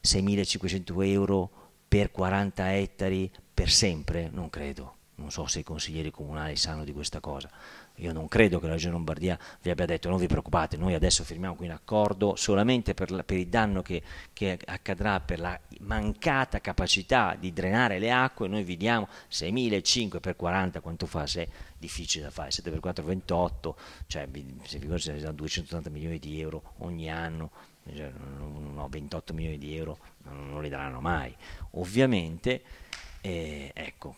6.500 euro per 40 ettari per sempre? Non credo non so se i consiglieri comunali sanno di questa cosa, io non credo che la Regione Lombardia vi abbia detto non vi preoccupate, noi adesso firmiamo qui un accordo solamente per, la, per il danno che, che, accadrà per la mancata capacità di drenare le acque, noi vi diamo 6.500 per 40, quanto fa? Se è difficile da fare, 7 per 4 28, cioè se vi considerate 280 milioni di euro ogni anno, cioè, no, 28 milioni di euro non, non li daranno mai. Ovviamente, eh, ecco,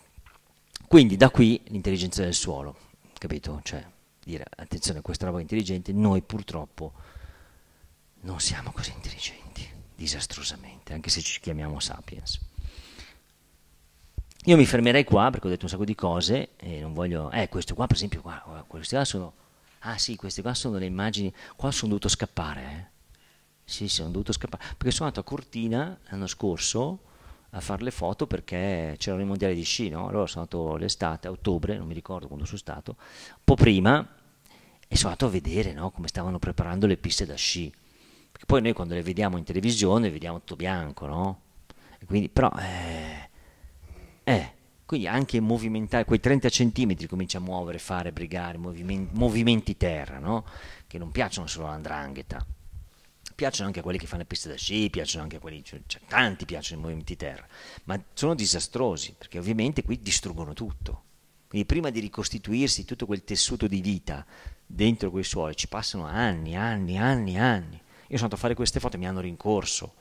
quindi da qui l'intelligenza del suolo, capito? Cioè dire attenzione questa roba è intelligente, noi purtroppo non siamo così intelligenti, disastrosamente, anche se ci chiamiamo sapiens. Io mi fermerei qua perché ho detto un sacco di cose e non voglio... Eh, questo qua per esempio, qua, queste qua sono... Ah sì, queste qua sono le immagini... Qua sono dovuto scappare, eh. Sì, sì, sono dovuto scappare. Perché sono andato a Cortina l'anno scorso a fare le foto perché c'erano i mondiali di sci, no? allora sono andato l'estate, ottobre, non mi ricordo quando sono stato, un po' prima e sono andato a vedere no? come stavano preparando le piste da sci, perché poi noi quando le vediamo in televisione vediamo tutto bianco, no? Quindi, però, eh, eh, quindi anche movimentare, quei 30 centimetri comincia a muovere, fare, brigare, movimenti, movimenti terra, no? che non piacciono solo all'andrangheta piacciono anche quelli che fanno le piste da sci, piacciono anche quelli, cioè, cioè, tanti piacciono i movimenti terra, ma sono disastrosi perché ovviamente qui distruggono tutto. Quindi prima di ricostituirsi tutto quel tessuto di vita dentro quei suoli ci passano anni, anni, anni, anni. Io sono andato a fare queste foto e mi hanno rincorso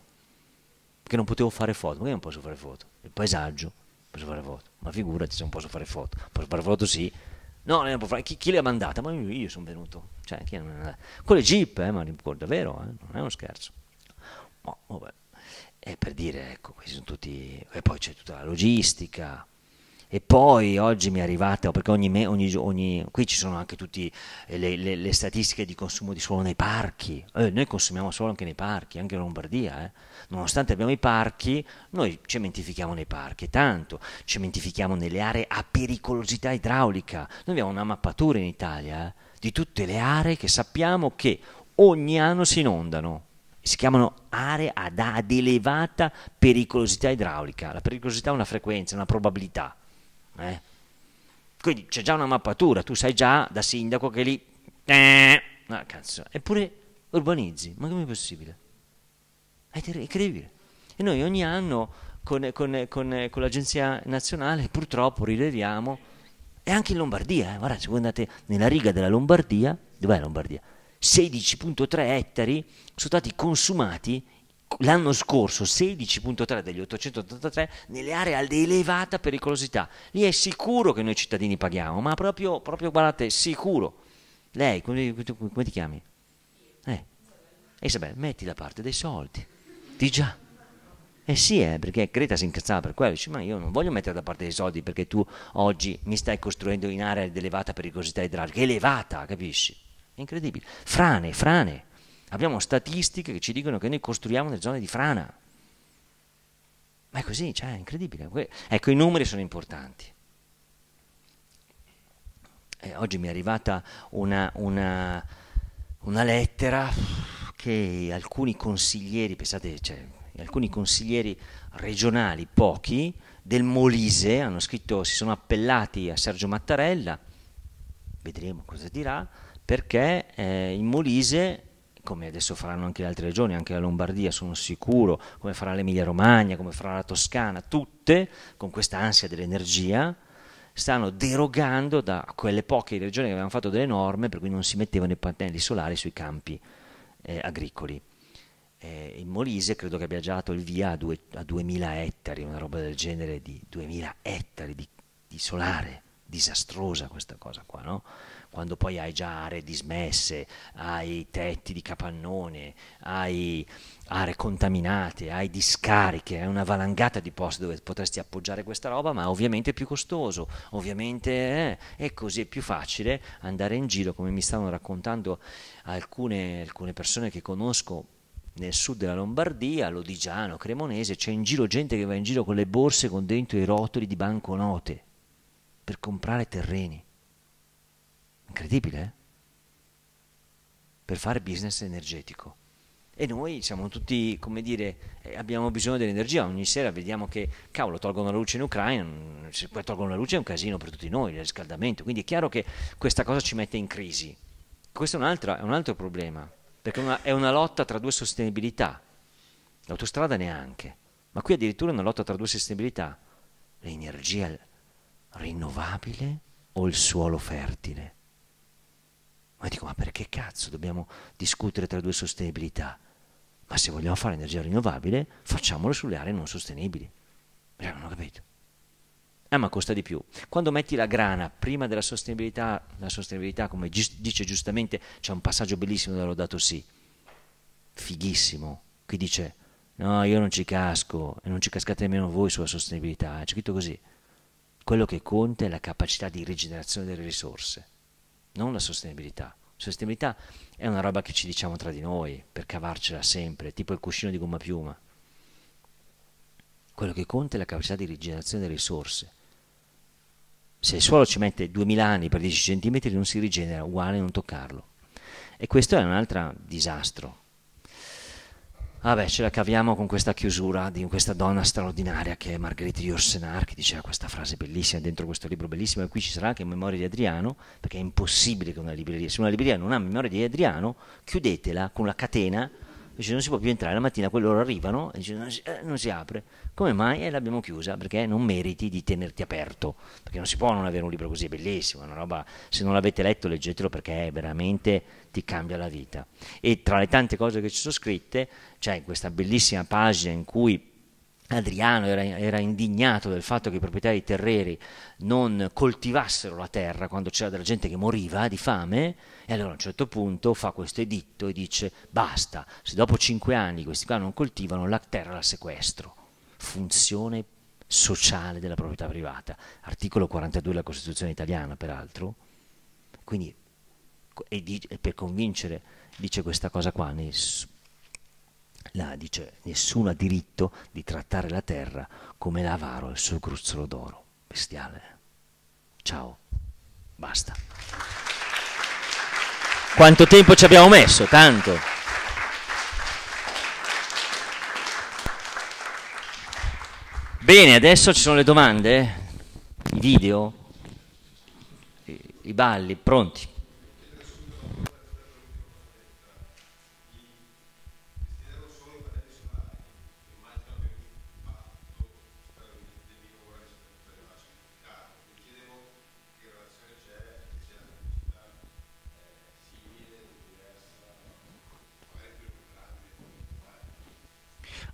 perché non potevo fare foto, Ma io non posso fare foto? Il paesaggio, posso fare foto, ma figurati se non posso fare foto, posso fare foto sì, No, non può fare. Chi, chi le ha Ma io, io sono venuto. Cioè, chi non Con le jeep, eh, ma davvero, eh? non è uno scherzo. Ma vabbè. E eh, per dire, ecco, questi sono tutti... E poi c'è tutta la logistica, e poi oggi mi è arrivata, oh, perché ogni, ogni, ogni, qui ci sono anche tutte eh, le, le, le, statistiche di consumo di suolo nei parchi, eh, noi consumiamo suolo anche nei parchi, anche in Lombardia, eh. nonostante abbiamo i parchi, noi cementifichiamo nei parchi, tanto cementifichiamo nelle aree a pericolosità idraulica, noi abbiamo una mappatura in Italia eh, di tutte le aree che sappiamo che ogni anno si inondano, si chiamano aree ad, ad elevata pericolosità idraulica, la pericolosità è una frequenza, una probabilità eh. Quindi c'è già una mappatura, tu sai già da sindaco che lì... Eh, cazzo. Eppure urbanizzi, ma come è possibile? È incredibile. E noi ogni anno con, con, con, con l'Agenzia Nazionale purtroppo rileviamo, e anche in Lombardia, eh, guarda, se voi andate nella riga della Lombardia, dov'è Lombardia? 16.3 ettari sono stati consumati l'anno scorso 16.3 degli 883 nelle aree ad elevata pericolosità. Lì è sicuro che noi cittadini paghiamo, ma proprio, proprio guardate, sicuro. Lei, come, come ti chiami? Eh, Isabel, metti da parte dei soldi. Di già. Eh sì, eh, perché Greta si incazzava per quello, dice ma io non voglio mettere da parte dei soldi perché tu oggi mi stai costruendo in area di elevata pericolosità idraulica, elevata, capisci? È incredibile. Frane, frane. Abbiamo statistiche che ci dicono che noi costruiamo nelle zone di frana. Ma è così, cioè, è incredibile. Ecco, i numeri sono importanti. E eh, oggi mi è arrivata una, una, una, lettera che alcuni consiglieri, pensate, cioè, alcuni consiglieri regionali, pochi, del Molise, hanno scritto, si sono appellati a Sergio Mattarella, vedremo cosa dirà, perché eh, il Molise come adesso faranno anche le altre regioni, anche la Lombardia sono sicuro, come farà l'Emilia Romagna, come farà la Toscana, tutte con questa ansia dell'energia stanno derogando da quelle poche regioni che avevano fatto delle norme per cui non si mettevano i pannelli solari sui campi eh, agricoli. Eh, in Molise credo che abbia già dato il via a, due, a 2000 ettari, una roba del genere di 2000 ettari di, di solare, disastrosa questa cosa qua, no? quando poi hai già aree dismesse, hai tetti di capannone, hai aree contaminate, hai discariche, hai una valangata di posti dove potresti appoggiare questa roba, ma ovviamente è più costoso, ovviamente eh, è così, è più facile andare in giro, come mi stavano raccontando alcune, alcune persone che conosco nel sud della Lombardia, Lodigiano, Cremonese, c'è in giro gente che va in giro con le borse con dentro i rotoli di banconote per comprare terreni. Incredibile, eh? Per fare business energetico. E noi siamo tutti, come dire, eh, abbiamo bisogno dell'energia. Ogni sera vediamo che, cavolo, tolgono la luce in Ucraina, se poi tolgono la luce è un casino per tutti noi, il riscaldamento. Quindi è chiaro che questa cosa ci mette in crisi. Questo è un altro, è un altro problema, perché una, è una lotta tra due sostenibilità. L'autostrada neanche, ma qui addirittura è una lotta tra due sostenibilità. L'energia rinnovabile o il suolo fertile? Ma dico, ma perché cazzo dobbiamo discutere tra due sostenibilità? Ma se vogliamo fare energia rinnovabile, facciamolo sulle aree non sostenibili. Io non ho capito. Eh, ma costa di più. Quando metti la grana prima della sostenibilità, la sostenibilità, come gi- dice giustamente, c'è un passaggio bellissimo da Rodato Sì, fighissimo, qui dice, no, io non ci casco e non ci cascate nemmeno voi sulla sostenibilità, C'è scritto così. Quello che conta è la capacità di rigenerazione delle risorse non la sostenibilità. Sostenibilità è una roba che ci diciamo tra di noi per cavarcela sempre, tipo il cuscino di gomma piuma. Quello che conta è la capacità di rigenerazione delle risorse. Se il suolo ci mette 2000 anni per 10 cm non si rigenera, uguale non toccarlo. E questo è un altro disastro Vabbè, ah, ce la caviamo con questa chiusura di questa donna straordinaria che è Margherita Jorsenar, che diceva questa frase bellissima dentro questo libro bellissimo, e qui ci sarà anche Memoria di Adriano, perché è impossibile che una libreria, se una libreria non ha Memoria di Adriano, chiudetela con la catena dice non si può più entrare, la mattina loro arrivano e dice non si, eh, non si apre, come mai? E eh, l'abbiamo chiusa perché non meriti di tenerti aperto, perché non si può non avere un libro così, bellissimo, una roba, se non l'avete letto leggetelo perché è veramente ti cambia la vita. E tra le tante cose che ci sono scritte c'è questa bellissima pagina in cui Adriano era, era, indignato del fatto che i proprietari terrieri non coltivassero la terra quando c'era della gente che moriva di fame e allora a un certo punto fa questo editto e dice basta, se dopo cinque anni questi qua non coltivano, la terra la sequestro. Funzione sociale della proprietà privata. Articolo 42 della Costituzione italiana, peraltro. Quindi, e di, per convincere, dice questa cosa qua, ness, la, dice, nessuno ha diritto di trattare la terra come l'avaro e il suo gruzzolo d'oro. Bestiale. Eh. Ciao. Basta. Quanto tempo ci abbiamo messo? Tanto. Bene, adesso ci sono le domande, i video, i balli, pronti.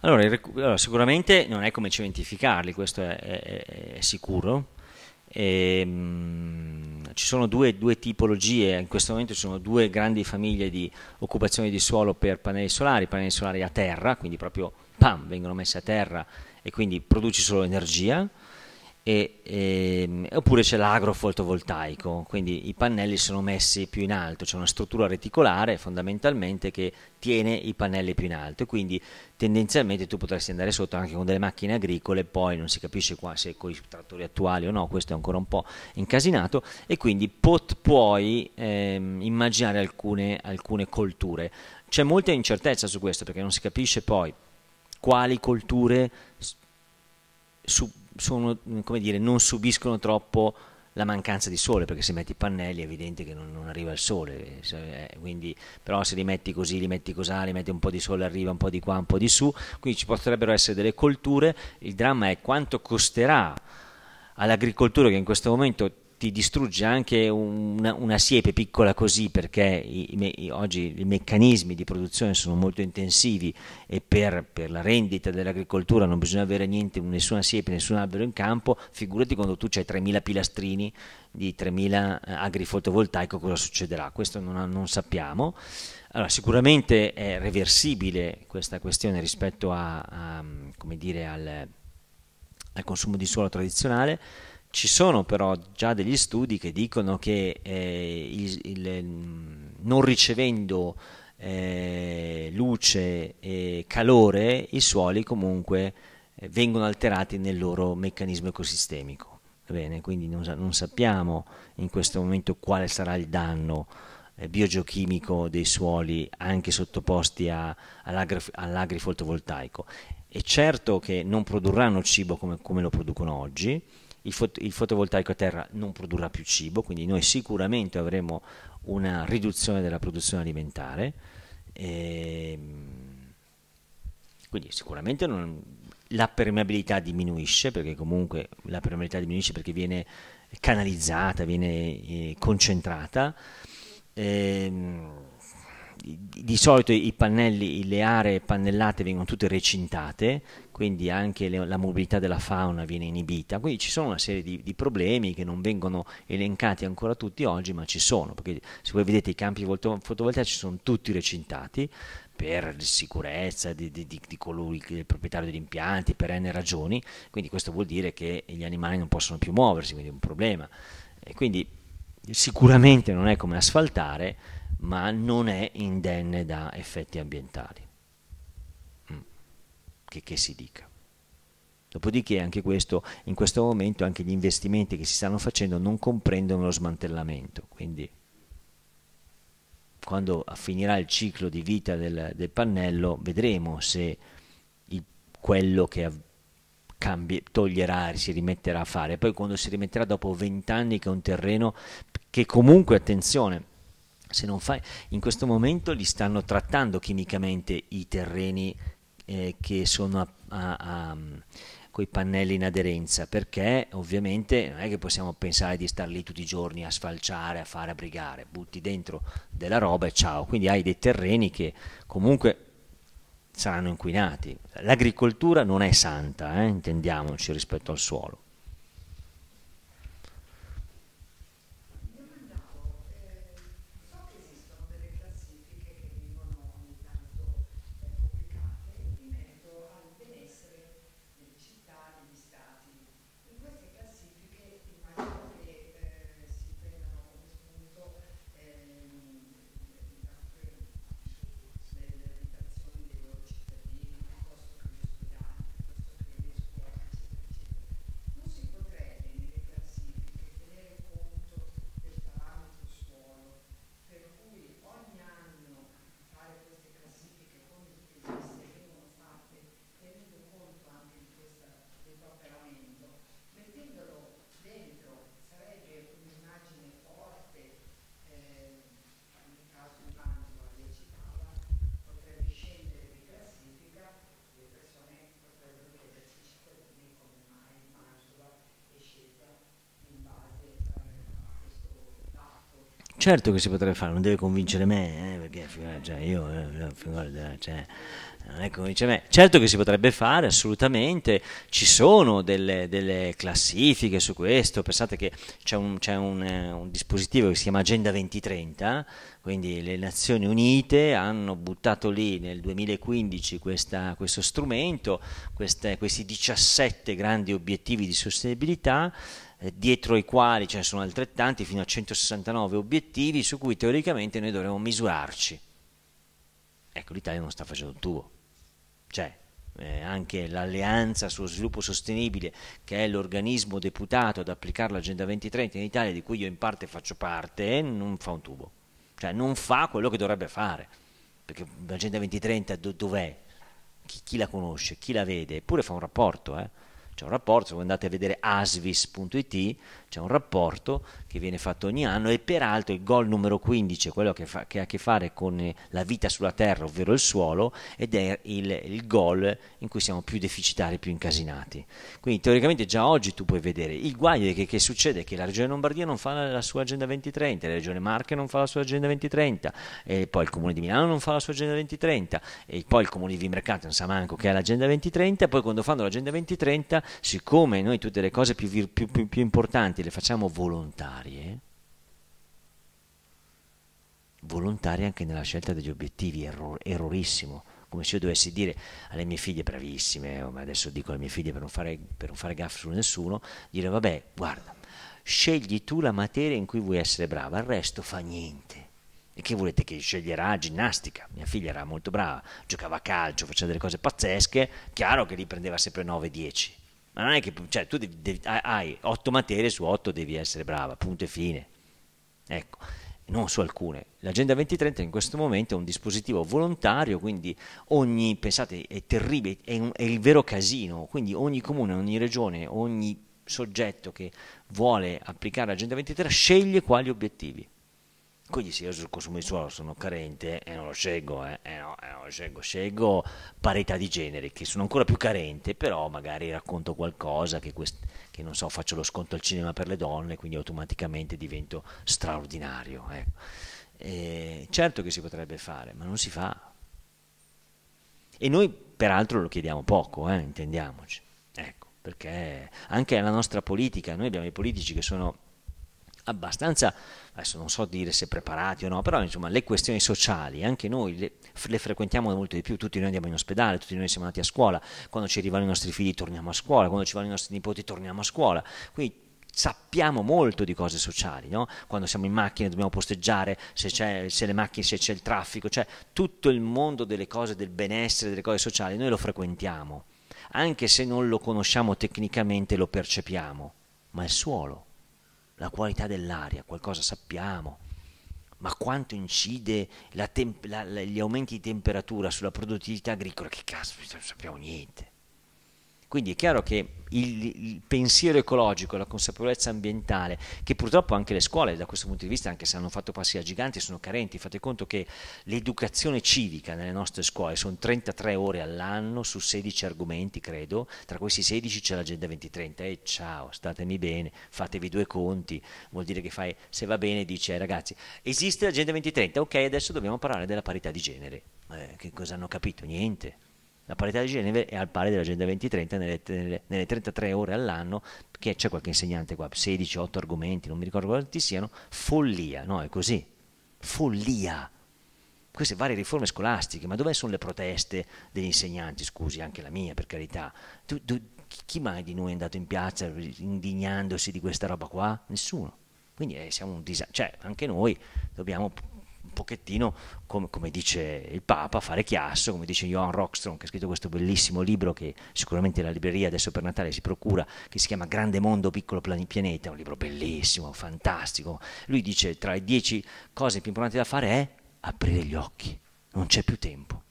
Allora, allora, sicuramente non è come cementificarli, questo è, è, è sicuro. E, ehm, mh, ci sono due, due, tipologie, in questo momento ci sono due grandi famiglie di occupazione di suolo per pannelli solari, pannelli solari a terra, quindi proprio pam, vengono messi a terra e quindi produci solo energia, e, e, ehm, oppure c'è l'agro fotovoltaico, quindi i pannelli sono messi più in alto, c'è una struttura reticolare fondamentalmente che tiene i pannelli più in alto e quindi tendenzialmente tu potresti andare sotto anche con delle macchine agricole, poi non si capisce qua se con i trattori attuali o no, questo è ancora un po' incasinato e quindi pot, puoi ehm, immaginare alcune, alcune colture. C'è molta incertezza su questo perché non si capisce poi quali colture su, sono, come dire, non subiscono troppo la mancanza di sole, perché se metti i pannelli è evidente che non, non arriva il sole, eh, quindi, però se li metti così, li metti così, li metti un po' di sole, arriva un po' di qua, un po' di su, quindi ci potrebbero essere delle colture, il dramma è quanto costerà all'agricoltura che in questo momento ti distrugge anche una, una siepe piccola così perché i, i, oggi i meccanismi di produzione sono molto intensivi e per, per la rendita dell'agricoltura non bisogna avere niente, nessuna siepe, nessun albero in campo, figurati quando tu hai 3.000 pilastrini di 3.000 eh, agri agrifotovoltaico cosa succederà, questo non, non sappiamo. Allora, sicuramente è reversibile questa questione rispetto a, a, dire, al, al consumo di suolo tradizionale, ci sono però già degli studi che dicono che eh, il, il, non ricevendo eh, luce e calore i suoli comunque eh, vengono alterati nel loro meccanismo ecosistemico. Bene, quindi non, non, sappiamo in questo momento quale sarà il danno eh, biogeochimico dei suoli anche sottoposti all'agrif- all'agrifoltovoltaico. È certo che non produrranno cibo come, come lo producono oggi, il, fot- il fotovoltaico a terra non produrrà più cibo, quindi noi sicuramente avremo una riduzione della produzione alimentare. E, ehm, quindi sicuramente non, la permeabilità diminuisce perché comunque la permeabilità diminuisce perché viene canalizzata, viene eh, concentrata. E, ehm, di solito i pannelli, le aree pannellate vengono tutte recintate, quindi anche le, la mobilità della fauna viene inibita, quindi ci sono una serie di, di, problemi che non vengono elencati ancora tutti oggi, ma ci sono, perché se voi vedete i campi fotovoltaici sono tutti recintati per sicurezza di, di, di colui che è il proprietario degli impianti, per n ragioni, quindi questo vuol dire che gli animali non possono più muoversi, quindi è un problema. E quindi sicuramente non è come asfaltare, ma non è indenne da effetti ambientali che, che si dica. Dopodiché anche questo, in questo momento anche gli investimenti che si stanno facendo non comprendono lo smantellamento, quindi quando finirà il ciclo di vita del, del pannello vedremo se il, quello che cambi- toglierà si rimetterà a fare. Poi quando si rimetterà dopo 20 anni che è un terreno che comunque, attenzione, se non fai, in questo momento li stanno trattando chimicamente i terreni eh, che sono a, a, a mm, i pannelli in aderenza perché ovviamente non è che possiamo pensare di star lì tutti i giorni a sfalciare, a fare, a brigare, butti dentro della roba e ciao, quindi hai dei terreni che comunque saranno inquinati. L'agricoltura non è santa, eh? intendiamoci rispetto al suolo. certo che si potrebbe fare, non deve convincere me, eh, perché cioè, io, eh, eh, cioè, non è convincere me. Certo che si potrebbe fare, assolutamente, ci sono delle, delle classifiche su questo, pensate che c'è, un, c'è un, eh, un dispositivo che si chiama Agenda 2030, quindi le Nazioni Unite hanno buttato lì nel 2015 questa, questo strumento, queste, questi 17 grandi obiettivi di sostenibilità, eh, dietro i quali ce cioè, ne sono altrettanti, fino a 169 obiettivi su cui teoricamente noi dovremmo misurarci. Ecco, l'Italia non sta facendo il tuo. Cioè, eh, anche l'Alleanza sullo sviluppo sostenibile, che è l'organismo deputato ad applicare l'Agenda 2030 in Italia, di cui io in parte faccio parte, non fa un tubo. Cioè, non fa quello che dovrebbe fare. Perché l'Agenda 2030 do- dov'è? Chi, chi, la conosce? Chi la vede? Eppure fa un rapporto, eh? c'è un rapporto, se voi andate a vedere asvis.it c'è un rapporto che viene fatto ogni anno e peraltro il gol numero 15 è quello che, fa, che ha a che fare con eh, la vita sulla terra, ovvero il suolo, ed è il, il gol in cui siamo più deficitari, più incasinati. Quindi teoricamente già oggi tu puoi vedere. Il guaio che, che succede che la regione Lombardia non fa la, la, sua agenda 2030, la regione Marche non fa la sua agenda 2030, e poi il comune di Milano non fa la sua agenda 2030, e poi il comune di Vimercato non sa manco che ha l'agenda 2030, e poi quando fanno l'agenda 2030 siccome noi tutte le cose più, più, più, più importanti le facciamo volontarie, volontarie anche nella scelta degli obiettivi, error- errorissimo, come se io dovessi dire alle mie figlie bravissime, ma adesso dico alle mie figlie per non fare, per non fare gaff su nessuno, dire vabbè, guarda, scegli tu la materia in cui vuoi essere brava, il resto fa niente. E che volete che sceglierà ginnastica? Mia figlia era molto brava, giocava a calcio, faceva delle cose pazzesche, chiaro che lì prendeva sempre 9-10 ma non è che cioè, tu devi, devi, hai otto materie su otto devi essere brava, punto e fine. Ecco, non su alcune. L'Agenda 2030 in questo momento è un dispositivo volontario, quindi ogni, pensate, è terribile, è, un, è il vero casino, quindi ogni comune, ogni regione, ogni soggetto che vuole applicare l'Agenda 2030 sceglie quali obiettivi quindi se io sul consumo di suolo sono carente e eh, non lo scelgo, eh, eh, no, eh, non lo scelgo, scelgo parità di genere, che sono ancora più carente, però magari racconto qualcosa che, quest- che non so, faccio lo sconto al cinema per le donne, quindi automaticamente divento straordinario. Eh. certo che si potrebbe fare, ma non si fa. E noi peraltro lo chiediamo poco, eh, intendiamoci. Ecco, perché anche la nostra politica, noi abbiamo i politici che sono abbastanza, adesso non so dire se preparati o no, però insomma le questioni sociali, anche noi le, le, frequentiamo molto di più, tutti noi andiamo in ospedale, tutti noi siamo andati a scuola, quando ci arrivano i nostri figli torniamo a scuola, quando ci vanno i nostri nipoti torniamo a scuola, quindi sappiamo molto di cose sociali, no? quando siamo in macchina dobbiamo posteggiare, se c'è, se macchine, se c'è il traffico, cioè tutto il mondo delle cose, del benessere, delle cose sociali, noi lo frequentiamo, anche se non lo conosciamo tecnicamente lo percepiamo, ma il suolo la qualità dell'aria, qualcosa sappiamo, ma quanto incide la temp- la, la, gli aumenti di temperatura sulla produttività agricola? Che cazzo, non sappiamo niente. Quindi è chiaro che il, il, pensiero ecologico, la consapevolezza ambientale, che purtroppo anche le scuole da questo punto di vista, anche se hanno fatto passi da giganti, sono carenti. Fate conto che l'educazione civica nelle nostre scuole sono 33 ore all'anno su 16 argomenti, credo, tra questi 16 c'è l'agenda 2030 e eh, ciao, statemi bene, fatevi due conti, vuol dire che fai, se va bene dice ai eh, ragazzi, esiste l'agenda 2030, ok, adesso dobbiamo parlare della parità di genere. Eh, che cosa hanno capito? Niente. La parità di genere è al pari dell'agenda 2030 nelle, nelle, nelle 33 ore all'anno, che c'è qualche insegnante qua, 16-8 argomenti, non mi ricordo quanti siano, follia, no? È così, follia queste varie riforme scolastiche, ma dove sono le proteste degli insegnanti, scusi, anche la mia per carità? Tu, tu, chi mai di noi è andato in piazza indignandosi di questa roba qua? Nessuno. Quindi eh, siamo un disastro, cioè anche noi dobbiamo pochettino, com, come dice il Papa, fare chiasso, come dice Johan Rockstrom che ha scritto questo bellissimo libro che sicuramente la libreria adesso per Natale si procura, che si chiama Grande Mondo, Piccolo Pianeta, è un libro bellissimo, fantastico. Lui dice tra le dieci cose più importanti da fare è aprire gli occhi, non c'è più tempo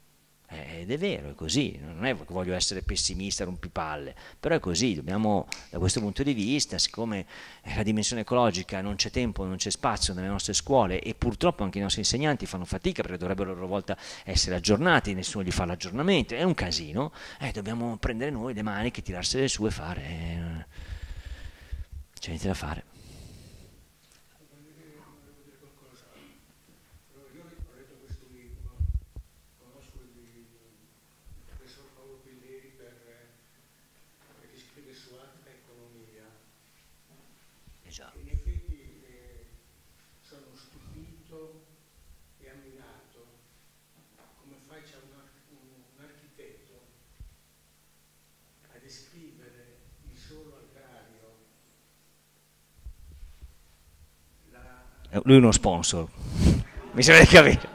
ed è vero, è così, non è che voglio essere pessimista, rompipalle, però è così, dobbiamo da questo punto di vista, siccome la dimensione ecologica non c'è tempo, non c'è spazio nelle nostre scuole e purtroppo anche i nostri insegnanti fanno fatica perché dovrebbero a loro volta essere aggiornati, nessuno gli fa l'aggiornamento, è un casino, eh, dobbiamo prendere noi le maniche, tirarsele su e fare... Eh, c'è niente da fare. lui è uno sponsor. Mi sembra di capire.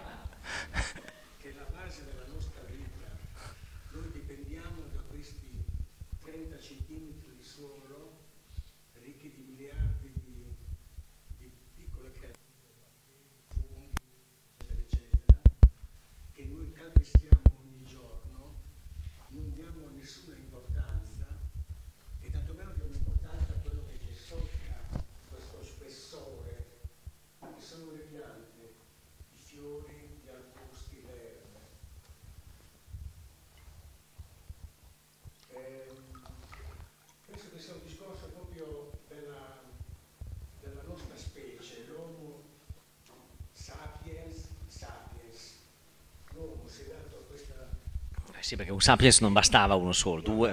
sì, perché un sapiens non bastava uno solo, due.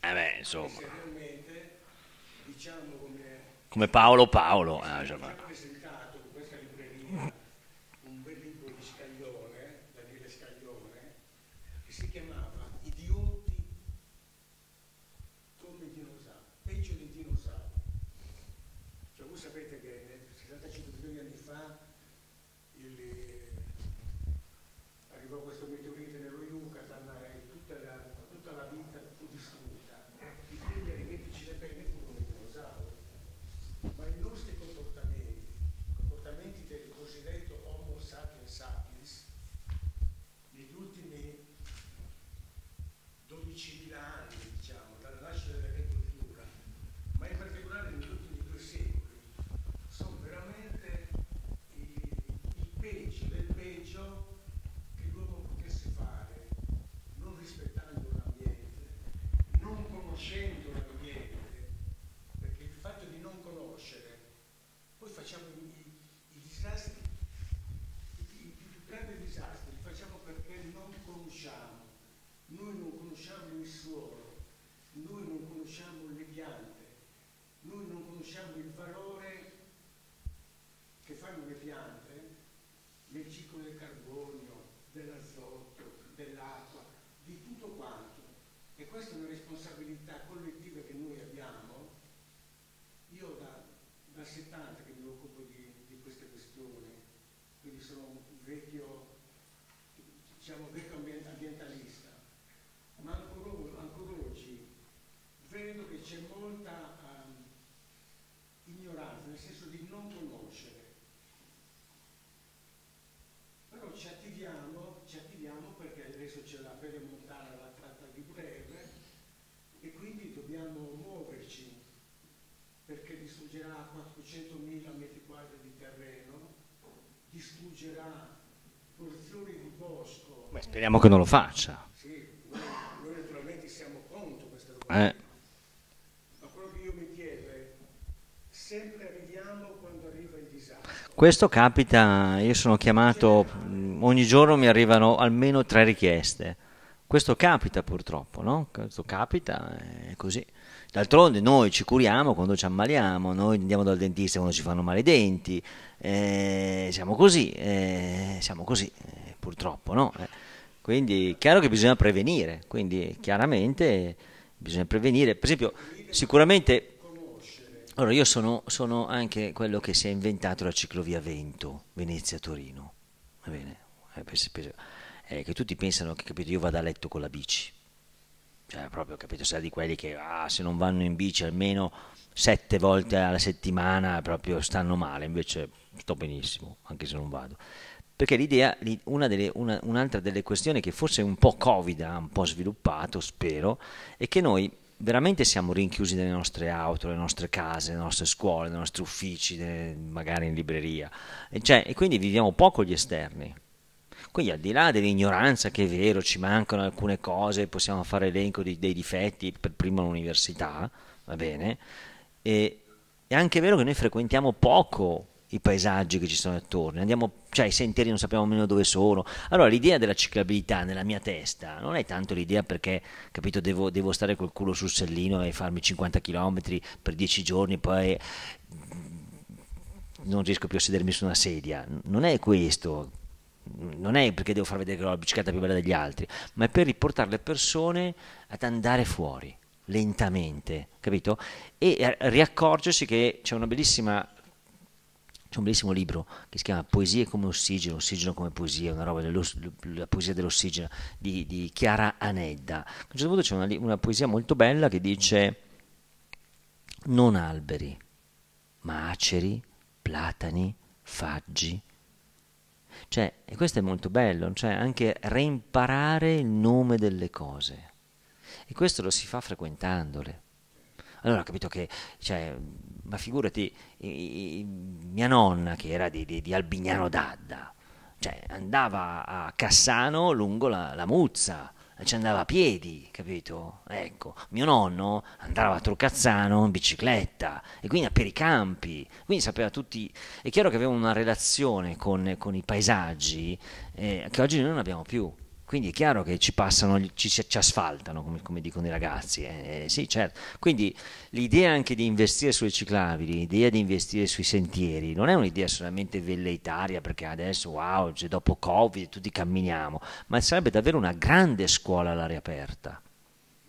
Eh beh, insomma. Come Paolo Paolo. Eh, Speriamo che non lo faccia. Sì, noi naturalmente siamo contro questa domanda. Eh. Ma quello che io mi chiedo è, sempre arriviamo quando arriva il disastro. Questo capita, io sono chiamato, ogni giorno mi arrivano almeno tre richieste. Questo capita purtroppo, no? Questo capita, eh, è così. D'altronde noi ci curiamo quando ci ammaliamo, noi andiamo dal dentista quando ci fanno male i denti, eh, siamo così, eh, siamo così, eh, purtroppo, no? Eh, quindi è chiaro che bisogna prevenire, quindi chiaramente bisogna prevenire. Per esempio, sicuramente... Allora, io sono, sono anche quello che si è inventato la ciclovia Vento, Venezia-Torino. Va bene? Eh, eh che tutti pensano che capito, io vado a letto con la bici. Cioè, proprio, capito, sei di quelli che ah, se non vanno in bici almeno sette volte alla settimana proprio stanno male, invece sto benissimo, anche se non vado perché l'idea, una delle, una, un'altra delle questioni che forse un po' Covid ha un po' sviluppato, spero, è che noi veramente siamo rinchiusi nelle nostre auto, nelle nostre case, nelle nostre scuole, nei nostri uffici, magari in libreria, e, cioè, e quindi viviamo poco gli esterni. Quindi al di là dell'ignoranza che è vero, ci mancano alcune cose, possiamo fare elenco di, dei difetti, per primo l'università, va bene, e, è anche vero che noi frequentiamo poco i paesaggi che ci sono attorno, Andiamo, cioè, i sentieri non sappiamo nemmeno dove sono. Allora l'idea della ciclabilità nella mia testa non è tanto l'idea perché, capito, devo, devo stare col culo sul sellino e farmi 50 km per 10 giorni, e poi non riesco più a sedermi su una sedia. Non è questo, non è perché devo far vedere che ho la bicicletta più bella degli altri, ma è per riportare le persone ad andare fuori lentamente, capito? E eh, riaccorgersi che c'è una bellissima c'è un bellissimo libro che si chiama Poesie come ossigeno, ossigeno come poesia, una roba della poesia dell'ossigeno di, di, Chiara Anedda. A un certo punto c'è una, una poesia molto bella che dice non alberi, ma aceri, platani, faggi, cioè, e questo è molto bello, cioè anche reimparare il nome delle cose. E questo lo si fa frequentandole. Allora ho capito che cioè, ma figurati mia nonna che era di, di, di Albignano d'Adda, cioè andava a Cassano lungo la, la Muzza, ci andava a piedi, capito? Ecco, mio nonno andava a Trucazzano in bicicletta e quindi per i campi, quindi sapeva tutti, è chiaro che aveva una relazione con, con i paesaggi eh, che oggi noi non abbiamo più. Quindi è chiaro che ci passano, ci, ci asfaltano, come, come, dicono i ragazzi. Eh, sì, certo. Quindi l'idea anche di investire sulle ciclabili, l'idea di investire sui sentieri, non è un'idea solamente velleitaria, perché adesso, wow, cioè dopo Covid tutti camminiamo, ma sarebbe davvero una grande scuola all'aria aperta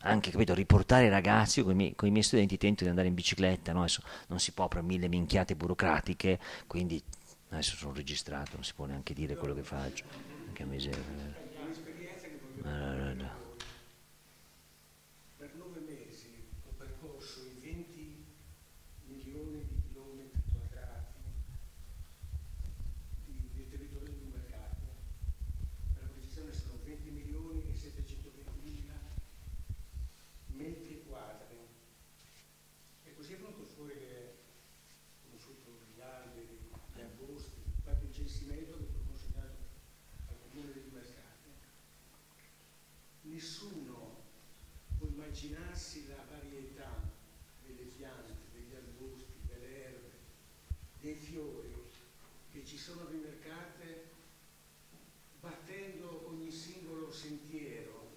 anche capito, riportare i ragazzi, con i, miei, con i miei studenti tento di andare in bicicletta, no? adesso non si può per mille minchiate burocratiche, quindi adesso sono registrato, non si può neanche dire quello che faccio, anche che miseria. Mararana. ci sono rimercate battendo ogni singolo sentiero.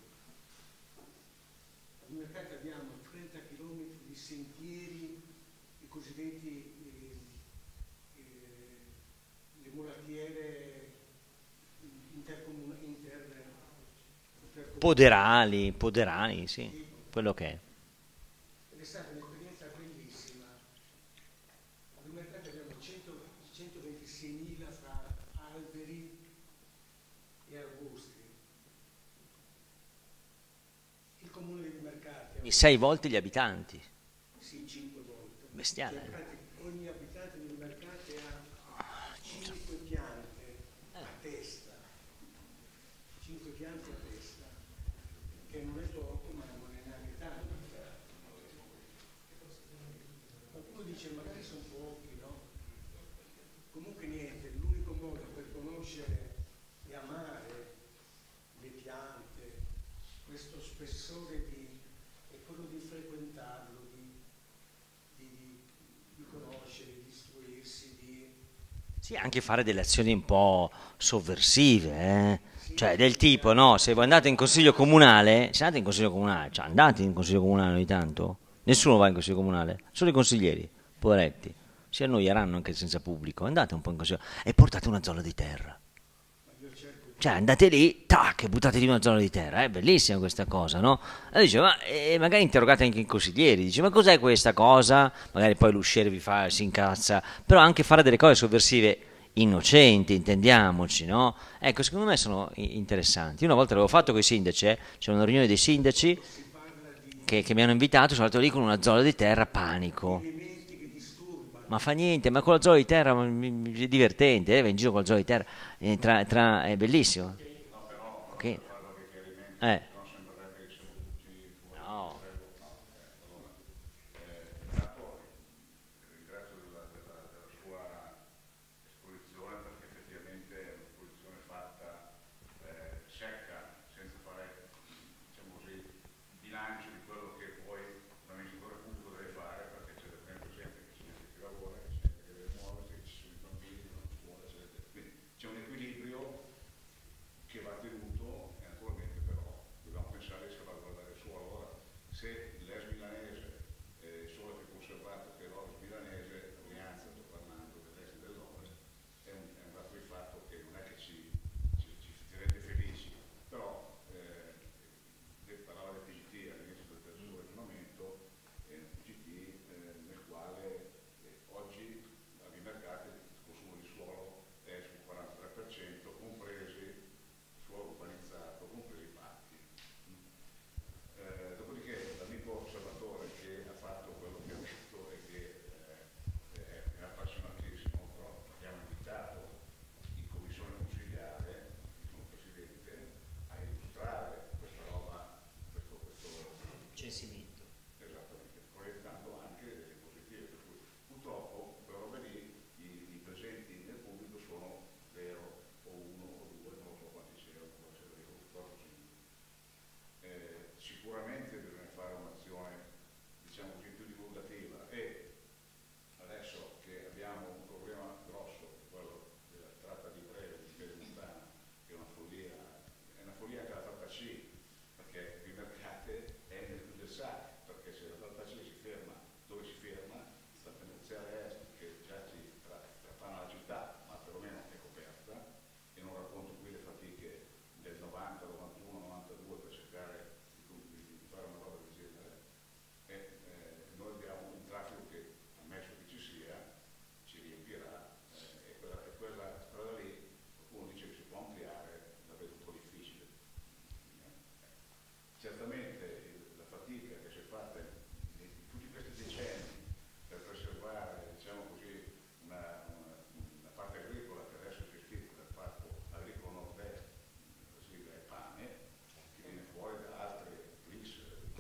In mercato abbiamo 30 km di sentieri, i cosiddetti eh, eh, le mulattiere intercomunali. Intercomun poderali, poderali, sì, quello che è. sei volte gli abitanti. Sì, cinque volte. Bestiale. Eh. Sì, anche fare delle azioni un po' sovversive, eh? sì. cioè del tipo, no, se voi andate in consiglio comunale, se andate in consiglio comunale, cioè andate in consiglio comunale ogni tanto, nessuno va in consiglio comunale, solo i consiglieri, poveretti, si annoieranno anche senza pubblico, andate un po' in consiglio e portate una zona di terra cioè andate lì, tac, e buttate di una zona di terra, è eh, bellissima questa cosa, no? E dice, ma e magari interrogate anche i consiglieri, dice, ma cos'è questa cosa? Magari poi l'usciere vi fa, si incazza, però anche fare delle cose sovversive innocenti, intendiamoci, no? Ecco, secondo me sono interessanti. Io una volta l'avevo fatto con i sindaci, eh? c'era una riunione dei sindaci che, che mi hanno invitato, sono andato lì con una zona di terra, panico ma fa niente, ma con la gioia di terra è divertente, eh, va in giro con la gioia di terra, eh, tra, tra, è bellissimo. Okay. Eh.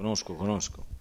conosco, conosco.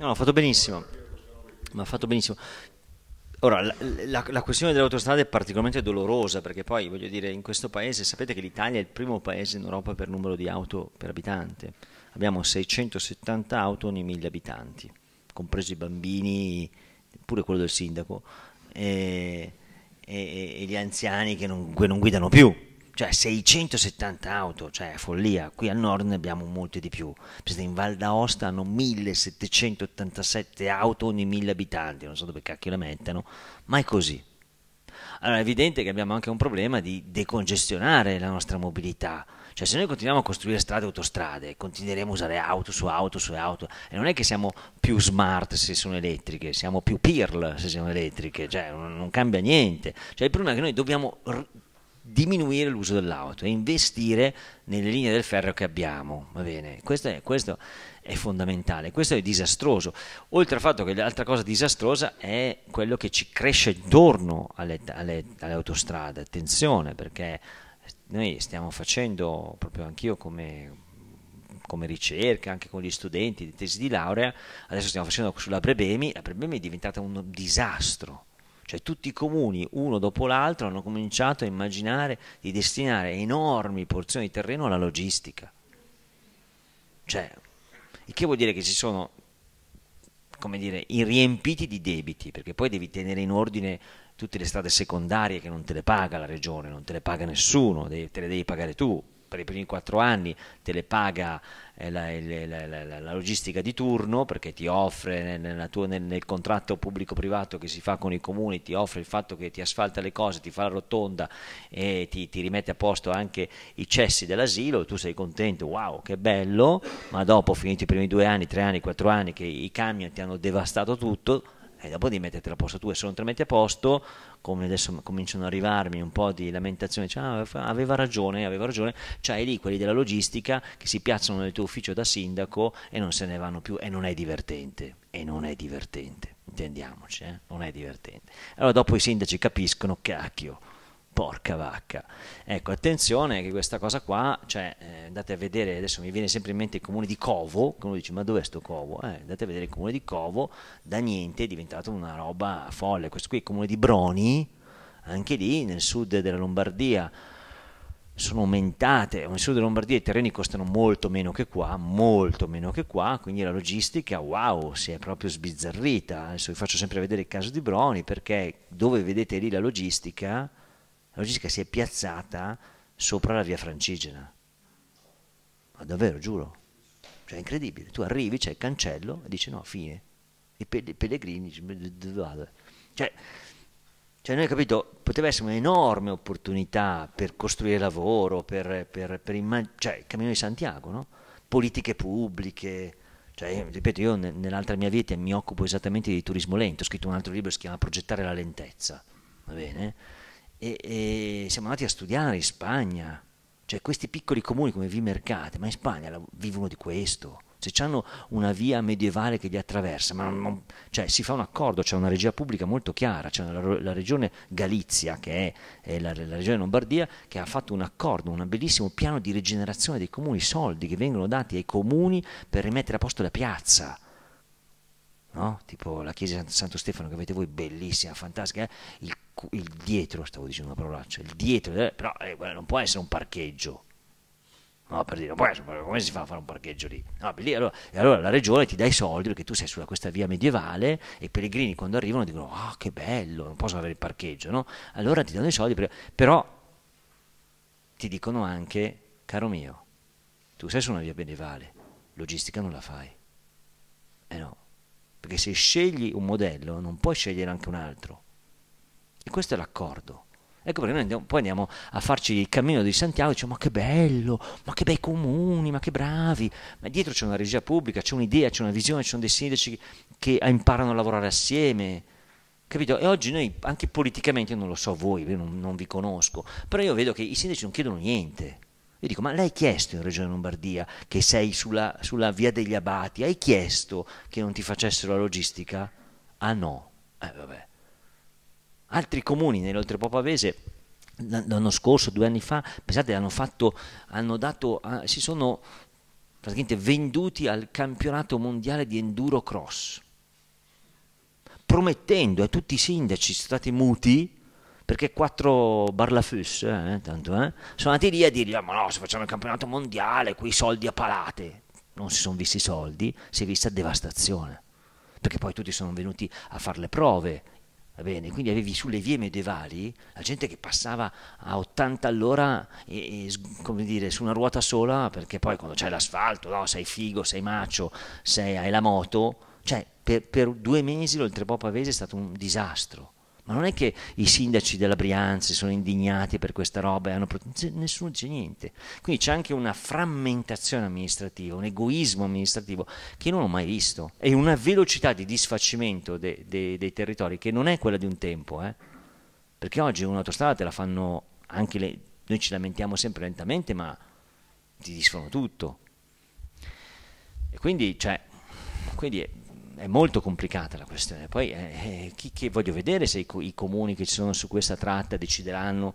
No, ha fatto benissimo. Ma ha fatto benissimo. Ora, la, la, la, questione delle autostrade è particolarmente dolorosa perché poi, voglio dire, in questo paese sapete che l'Italia è il primo paese in Europa per numero di auto per abitante. Abbiamo 670 auto ogni 1000 abitanti, compresi i bambini, pure quello del sindaco, e, e, e gli anziani che non, che non guidano più cioè 670 auto, cioè follia, qui al nord ne abbiamo molte di più, in Val d'Aosta hanno 1787 auto ogni 1000 abitanti, non so dove cacchio la mettano, ma è così. Allora è evidente che abbiamo anche un problema di decongestionare la nostra mobilità, cioè se noi continuiamo a costruire strade e autostrade, continueremo a usare auto su auto su auto e non è che siamo più smart se sono elettriche, siamo più PIRL se sono elettriche, cioè non, cambia niente. Cioè il problema è che noi dobbiamo diminuire l'uso dell'auto e investire nelle linee del ferro che abbiamo. Va bene? Questo è, questo è fondamentale, questo è disastroso. Oltre al fatto che l'altra cosa disastrosa è quello che ci cresce intorno alle, alle, alle autostrade. Attenzione perché noi stiamo facendo, proprio anch'io come come ricerca, anche con gli studenti di tesi di laurea, adesso stiamo facendo sulla Prebemi, la Prebemi è diventata un disastro, cioè tutti i comuni, uno dopo l'altro, hanno cominciato a immaginare di destinare enormi porzioni di terreno alla logistica. Cioè, il che vuol dire che si sono, come dire, riempiti di debiti, perché poi devi tenere in ordine tutte le strade secondarie che non te le paga la regione, non te le paga nessuno, te le devi pagare tu, per i primi quattro anni te le paga eh, la, la, la, la, logistica di turno perché ti offre nel, tua, nel, nel contratto pubblico-privato che si fa con i comuni, ti offre il fatto che ti asfalta le cose, ti fa la rotonda e ti, ti rimette a posto anche i cessi dell'asilo, tu sei contento, wow che bello, ma dopo finiti i primi due anni, tre anni, quattro anni che i camion ti hanno devastato tutto, e dopo di metterti a posto tu e se non te la metti a posto come adesso cominciano ad arrivarmi un po' di lamentazioni cioè, ah, aveva ragione, aveva ragione cioè lì quelli della logistica che si piazzano nel tuo ufficio da sindaco e non se ne vanno più e non è divertente e non è divertente intendiamoci, eh? non è divertente allora dopo i sindaci capiscono cacchio Porca vacca. Ecco, attenzione che questa cosa qua, cioè, eh, andate a vedere, adesso mi viene sempre in mente il comune di Covo, che uno dice ma dov'è sto Covo? Eh, andate a vedere il comune di Covo, da niente è diventato una roba folle. Questo qui è il comune di Broni, anche lì nel sud della Lombardia, sono aumentate, nel sud della Lombardia i terreni costano molto meno che qua, molto meno che qua, quindi la logistica, wow, si è proprio sbizzarrita. Adesso vi faccio sempre vedere il caso di Broni, perché dove vedete lì la logistica logistica si è piazzata sopra la via francigena. Ma davvero, giuro. Cioè, è incredibile. Tu arrivi, c'è il cancello e dici no, fine. I pellegrini cioè, cioè noi capito, poteva essere un'enorme opportunità per costruire lavoro, per, per, per immag- cioè, il Cammino di Santiago, no? politiche pubbliche. Cioè, ripeto, io nell'altra mia vita mi occupo esattamente di turismo lento, ho scritto un altro libro che si chiama Progettare la lentezza, va bene? e, e siamo andati a studiare in Spagna, cioè questi piccoli comuni come vi mercate, ma in Spagna la, vivono di questo. Se hanno una via medievale che li attraversa, ma non, cioè, si fa un accordo, c'è una regia pubblica molto chiara, c'è la, la, regione Galizia, che è, è la, la, regione Lombardia, che ha fatto un accordo, un bellissimo piano di rigenerazione dei comuni, soldi che vengono dati ai comuni per rimettere a posto la piazza. No? Tipo la chiesa di Santo Stefano che avete voi, bellissima, fantastica, eh? il il dietro, stavo dicendo una parolaccia, il dietro, eh, però eh, non può essere un parcheggio. No, per dire, come si fa a fare un parcheggio lì? No, lì allora, e allora la regione ti dà i soldi perché tu sei sulla questa via medievale e i pellegrini quando arrivano dicono, ah oh, che bello, non posso avere il parcheggio, no? Allora ti danno i soldi, per, però ti dicono anche, caro mio, tu sei su una via medievale, logistica non la fai. Eh no, perché se scegli un modello non puoi scegliere anche un altro e questo è l'accordo. Ecco perché noi andiamo, poi andiamo a farci il cammino di Santiago e diciamo ma che bello, ma che bei comuni, ma che bravi, ma dietro c'è una regia pubblica, c'è un'idea, c'è una visione, ci sono dei sindaci che imparano a lavorare assieme, capito? E oggi noi, anche politicamente, io non lo so voi, non, non vi conosco, però io vedo che i sindaci non chiedono niente. Io dico, ma l'hai chiesto in Regione Lombardia che sei sulla, sulla via degli abati? Hai chiesto che non ti facessero la logistica? Ah no, eh vabbè Altri comuni nell'Oltrepo Pavese l'anno scorso, due anni fa, pensate, hanno, fatto, hanno dato, ah, si sono praticamente venduti al campionato mondiale di enduro cross, promettendo a tutti i sindaci, sono stati muti, perché quattro barlafus, eh, tanto, eh, sono andati lì a dirgli, ah, ma no, se facciamo il campionato mondiale, quei soldi a palate. Non si sono visti i soldi, si è vista devastazione, perché poi tutti sono venuti a fare le prove, Bene, quindi avevi sulle vie medievali la gente che passava a 80 all'ora e, e, come dire, su una ruota sola, perché poi quando c'è l'asfalto, no, sei figo, sei macio, sei, hai la moto, cioè per, per due mesi l'oltrepò pavese è stato un disastro. Ma non è che i sindaci della Brianza sono indignati per questa roba e hanno protetto, nessuno dice niente. Quindi c'è anche una frammentazione amministrativa, un egoismo amministrativo che non ho mai visto e una velocità di disfacimento de, de, dei territori che non è quella di un tempo. Eh? Perché oggi un'autostrada te la fanno anche le... Noi ci lamentiamo sempre lentamente, ma ti disfano tutto. E quindi, cioè, quindi è molto complicata la questione. Poi eh, eh chi, chi, voglio vedere se i, i, comuni che ci sono su questa tratta decideranno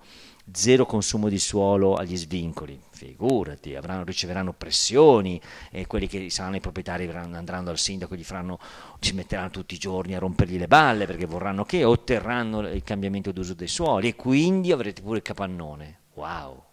zero consumo di suolo agli svincoli, figurati, avranno, riceveranno pressioni e quelli che saranno i proprietari andranno al sindaco gli faranno, ci metteranno tutti i giorni a rompergli le balle perché vorranno che otterranno il cambiamento d'uso dei suoli e quindi avrete pure il capannone. Wow!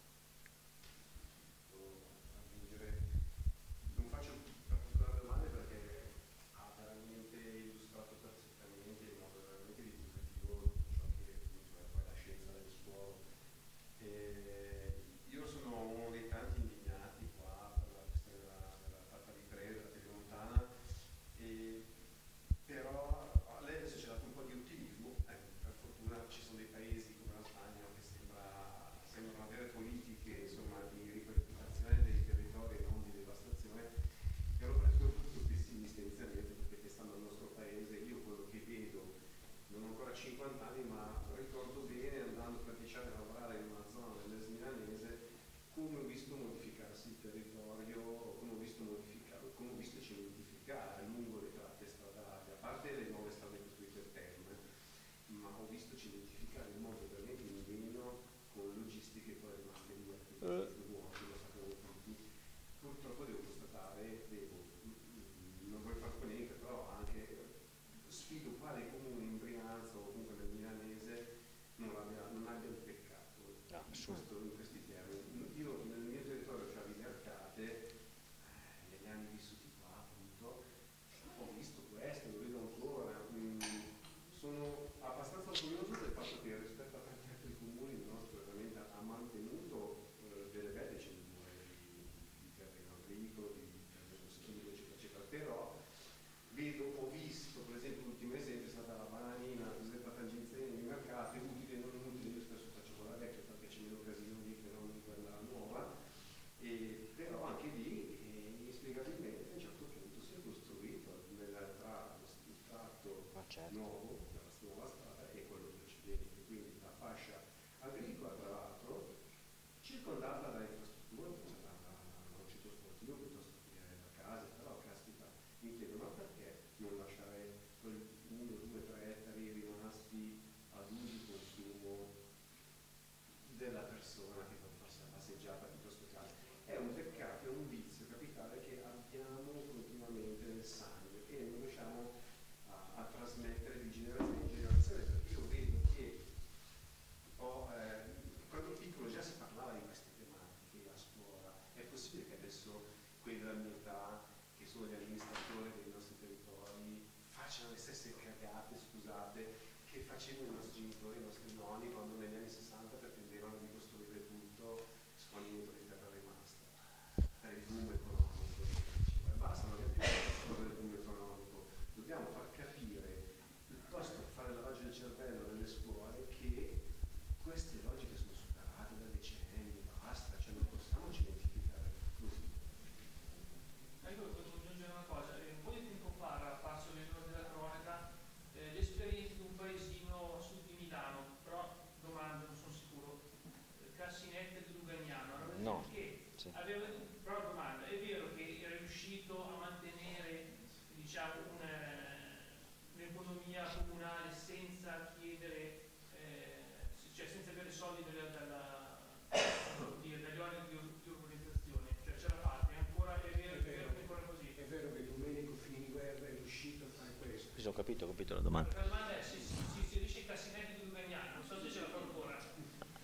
ho capito, ho capito la domanda.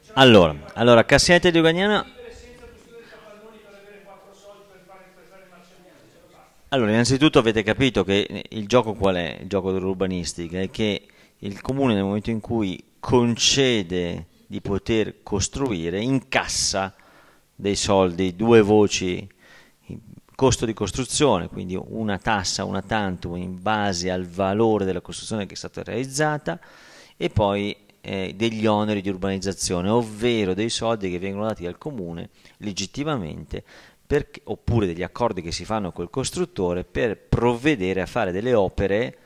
Cioè, allora, allora Cassinetti di Uganiano... Allora, innanzitutto avete capito che il gioco qual è? Il gioco dell'urbanistica è che il comune nel momento in cui concede di poter costruire incassa dei soldi, due voci costo di costruzione, quindi una tassa, una tantum in base al valore della costruzione che è stata realizzata e poi eh, degli oneri di urbanizzazione, ovvero dei soldi che vengono dati al comune legittimamente perché, oppure degli accordi che si fanno col costruttore per provvedere a fare delle opere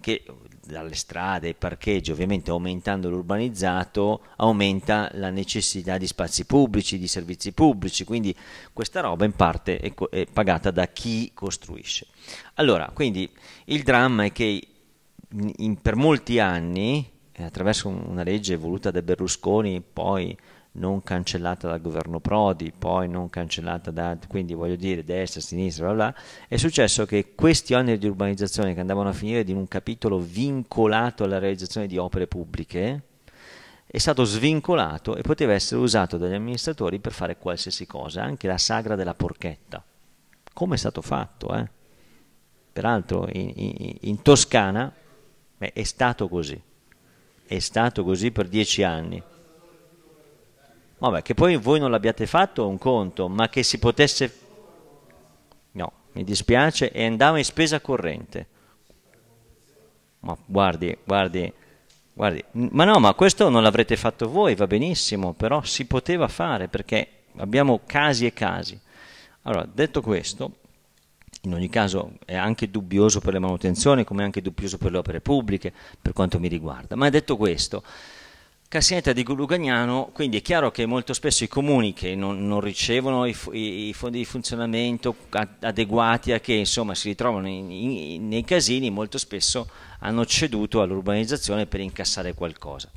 che dalle strade ai parcheggi, ovviamente aumentando l'urbanizzato, aumenta la necessità di spazi pubblici, di servizi pubblici, quindi questa roba in parte è, è pagata da chi costruisce. Allora, quindi il dramma è che in, in, per molti anni, eh, attraverso una legge voluta da Berlusconi, poi non cancellata dal governo Prodi, poi non cancellata da, quindi voglio dire, destra, sinistra, bla bla, è successo che questi oneri di urbanizzazione che andavano a finire in un capitolo vincolato alla realizzazione di opere pubbliche, è stato svincolato e poteva essere usato dagli amministratori per fare qualsiasi cosa, anche la sagra della porchetta, come è stato fatto. Eh? Peraltro in, in, in Toscana beh, è stato così, è stato così per dieci anni Vabbè, che poi voi non l'abbiate fatto è un conto, ma che si potesse... No, mi dispiace, e andava in spesa corrente. Ma guardi, guardi, guardi, ma no, ma questo non l'avrete fatto voi, va benissimo, però si poteva fare perché abbiamo casi e casi. Allora, detto questo, in ogni caso è anche dubbioso per le manutenzioni, come anche dubbioso per le opere pubbliche, per quanto mi riguarda, ma detto questo... Cassinetta di Lugagnano, quindi è chiaro che molto spesso i comuni che non, non ricevono i, i, fondi di funzionamento adeguati a che insomma, si ritrovano in, in, nei casini, molto spesso hanno ceduto all'urbanizzazione per incassare qualcosa.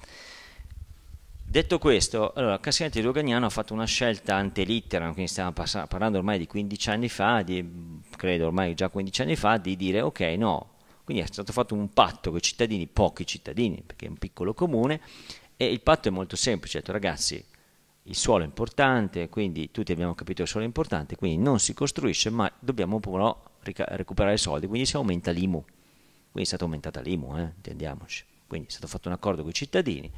Detto questo, allora, Cassinetta di Lugagnano ha fatto una scelta antelittera, quindi stiamo parlando ormai di 15 anni fa, di, credo ormai già 15 anni fa, di dire ok no, quindi è stato fatto un patto con i cittadini, pochi cittadini, perché è un piccolo comune, e il patto è molto semplice, ha detto, ragazzi, il suolo è importante, quindi tutti abbiamo capito che il suolo è importante, quindi non si costruisce, ma dobbiamo però rica- recuperare soldi, quindi si aumenta l'IMU. Quindi è stata aumentata l'IMU, eh, intendiamoci. Quindi è stato fatto un accordo con i cittadini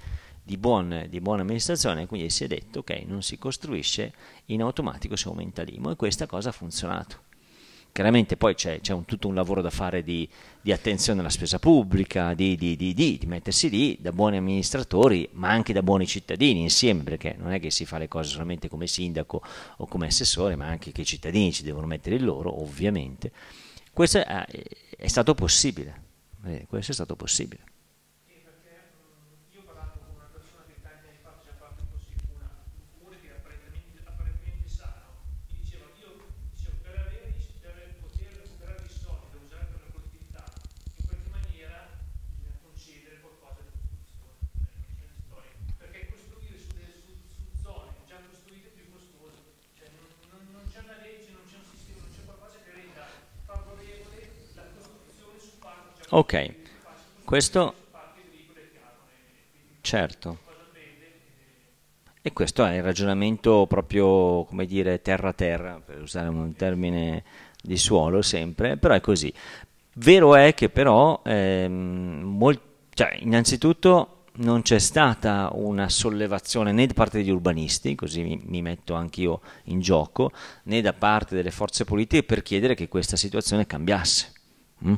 di, buon, di buona amministrazione, quindi si è detto ok, non si costruisce, in automatico si aumenta l'IMU e questa cosa ha funzionato. Chiaramente poi c'è, c'è un, tutto un lavoro da fare di, di attenzione alla spesa pubblica, di, di, di, mettersi lì da buoni amministratori, ma anche da buoni cittadini insieme, perché non è che si fa le cose solamente come sindaco o come assessore, ma anche che i cittadini ci devono mettere il loro, ovviamente. Questo è, è stato possibile. Eh, questo è stato possibile. Ok, questo... Certo. E questo è il ragionamento proprio, come dire, terra-terra, per usare un termine di suolo sempre, però è così. Vero è che però, ehm, cioè, innanzitutto non c'è stata una sollevazione né da parte degli urbanisti, così mi, mi metto anch'io in gioco, né da parte delle forze politiche per chiedere che questa situazione cambiasse. Mm?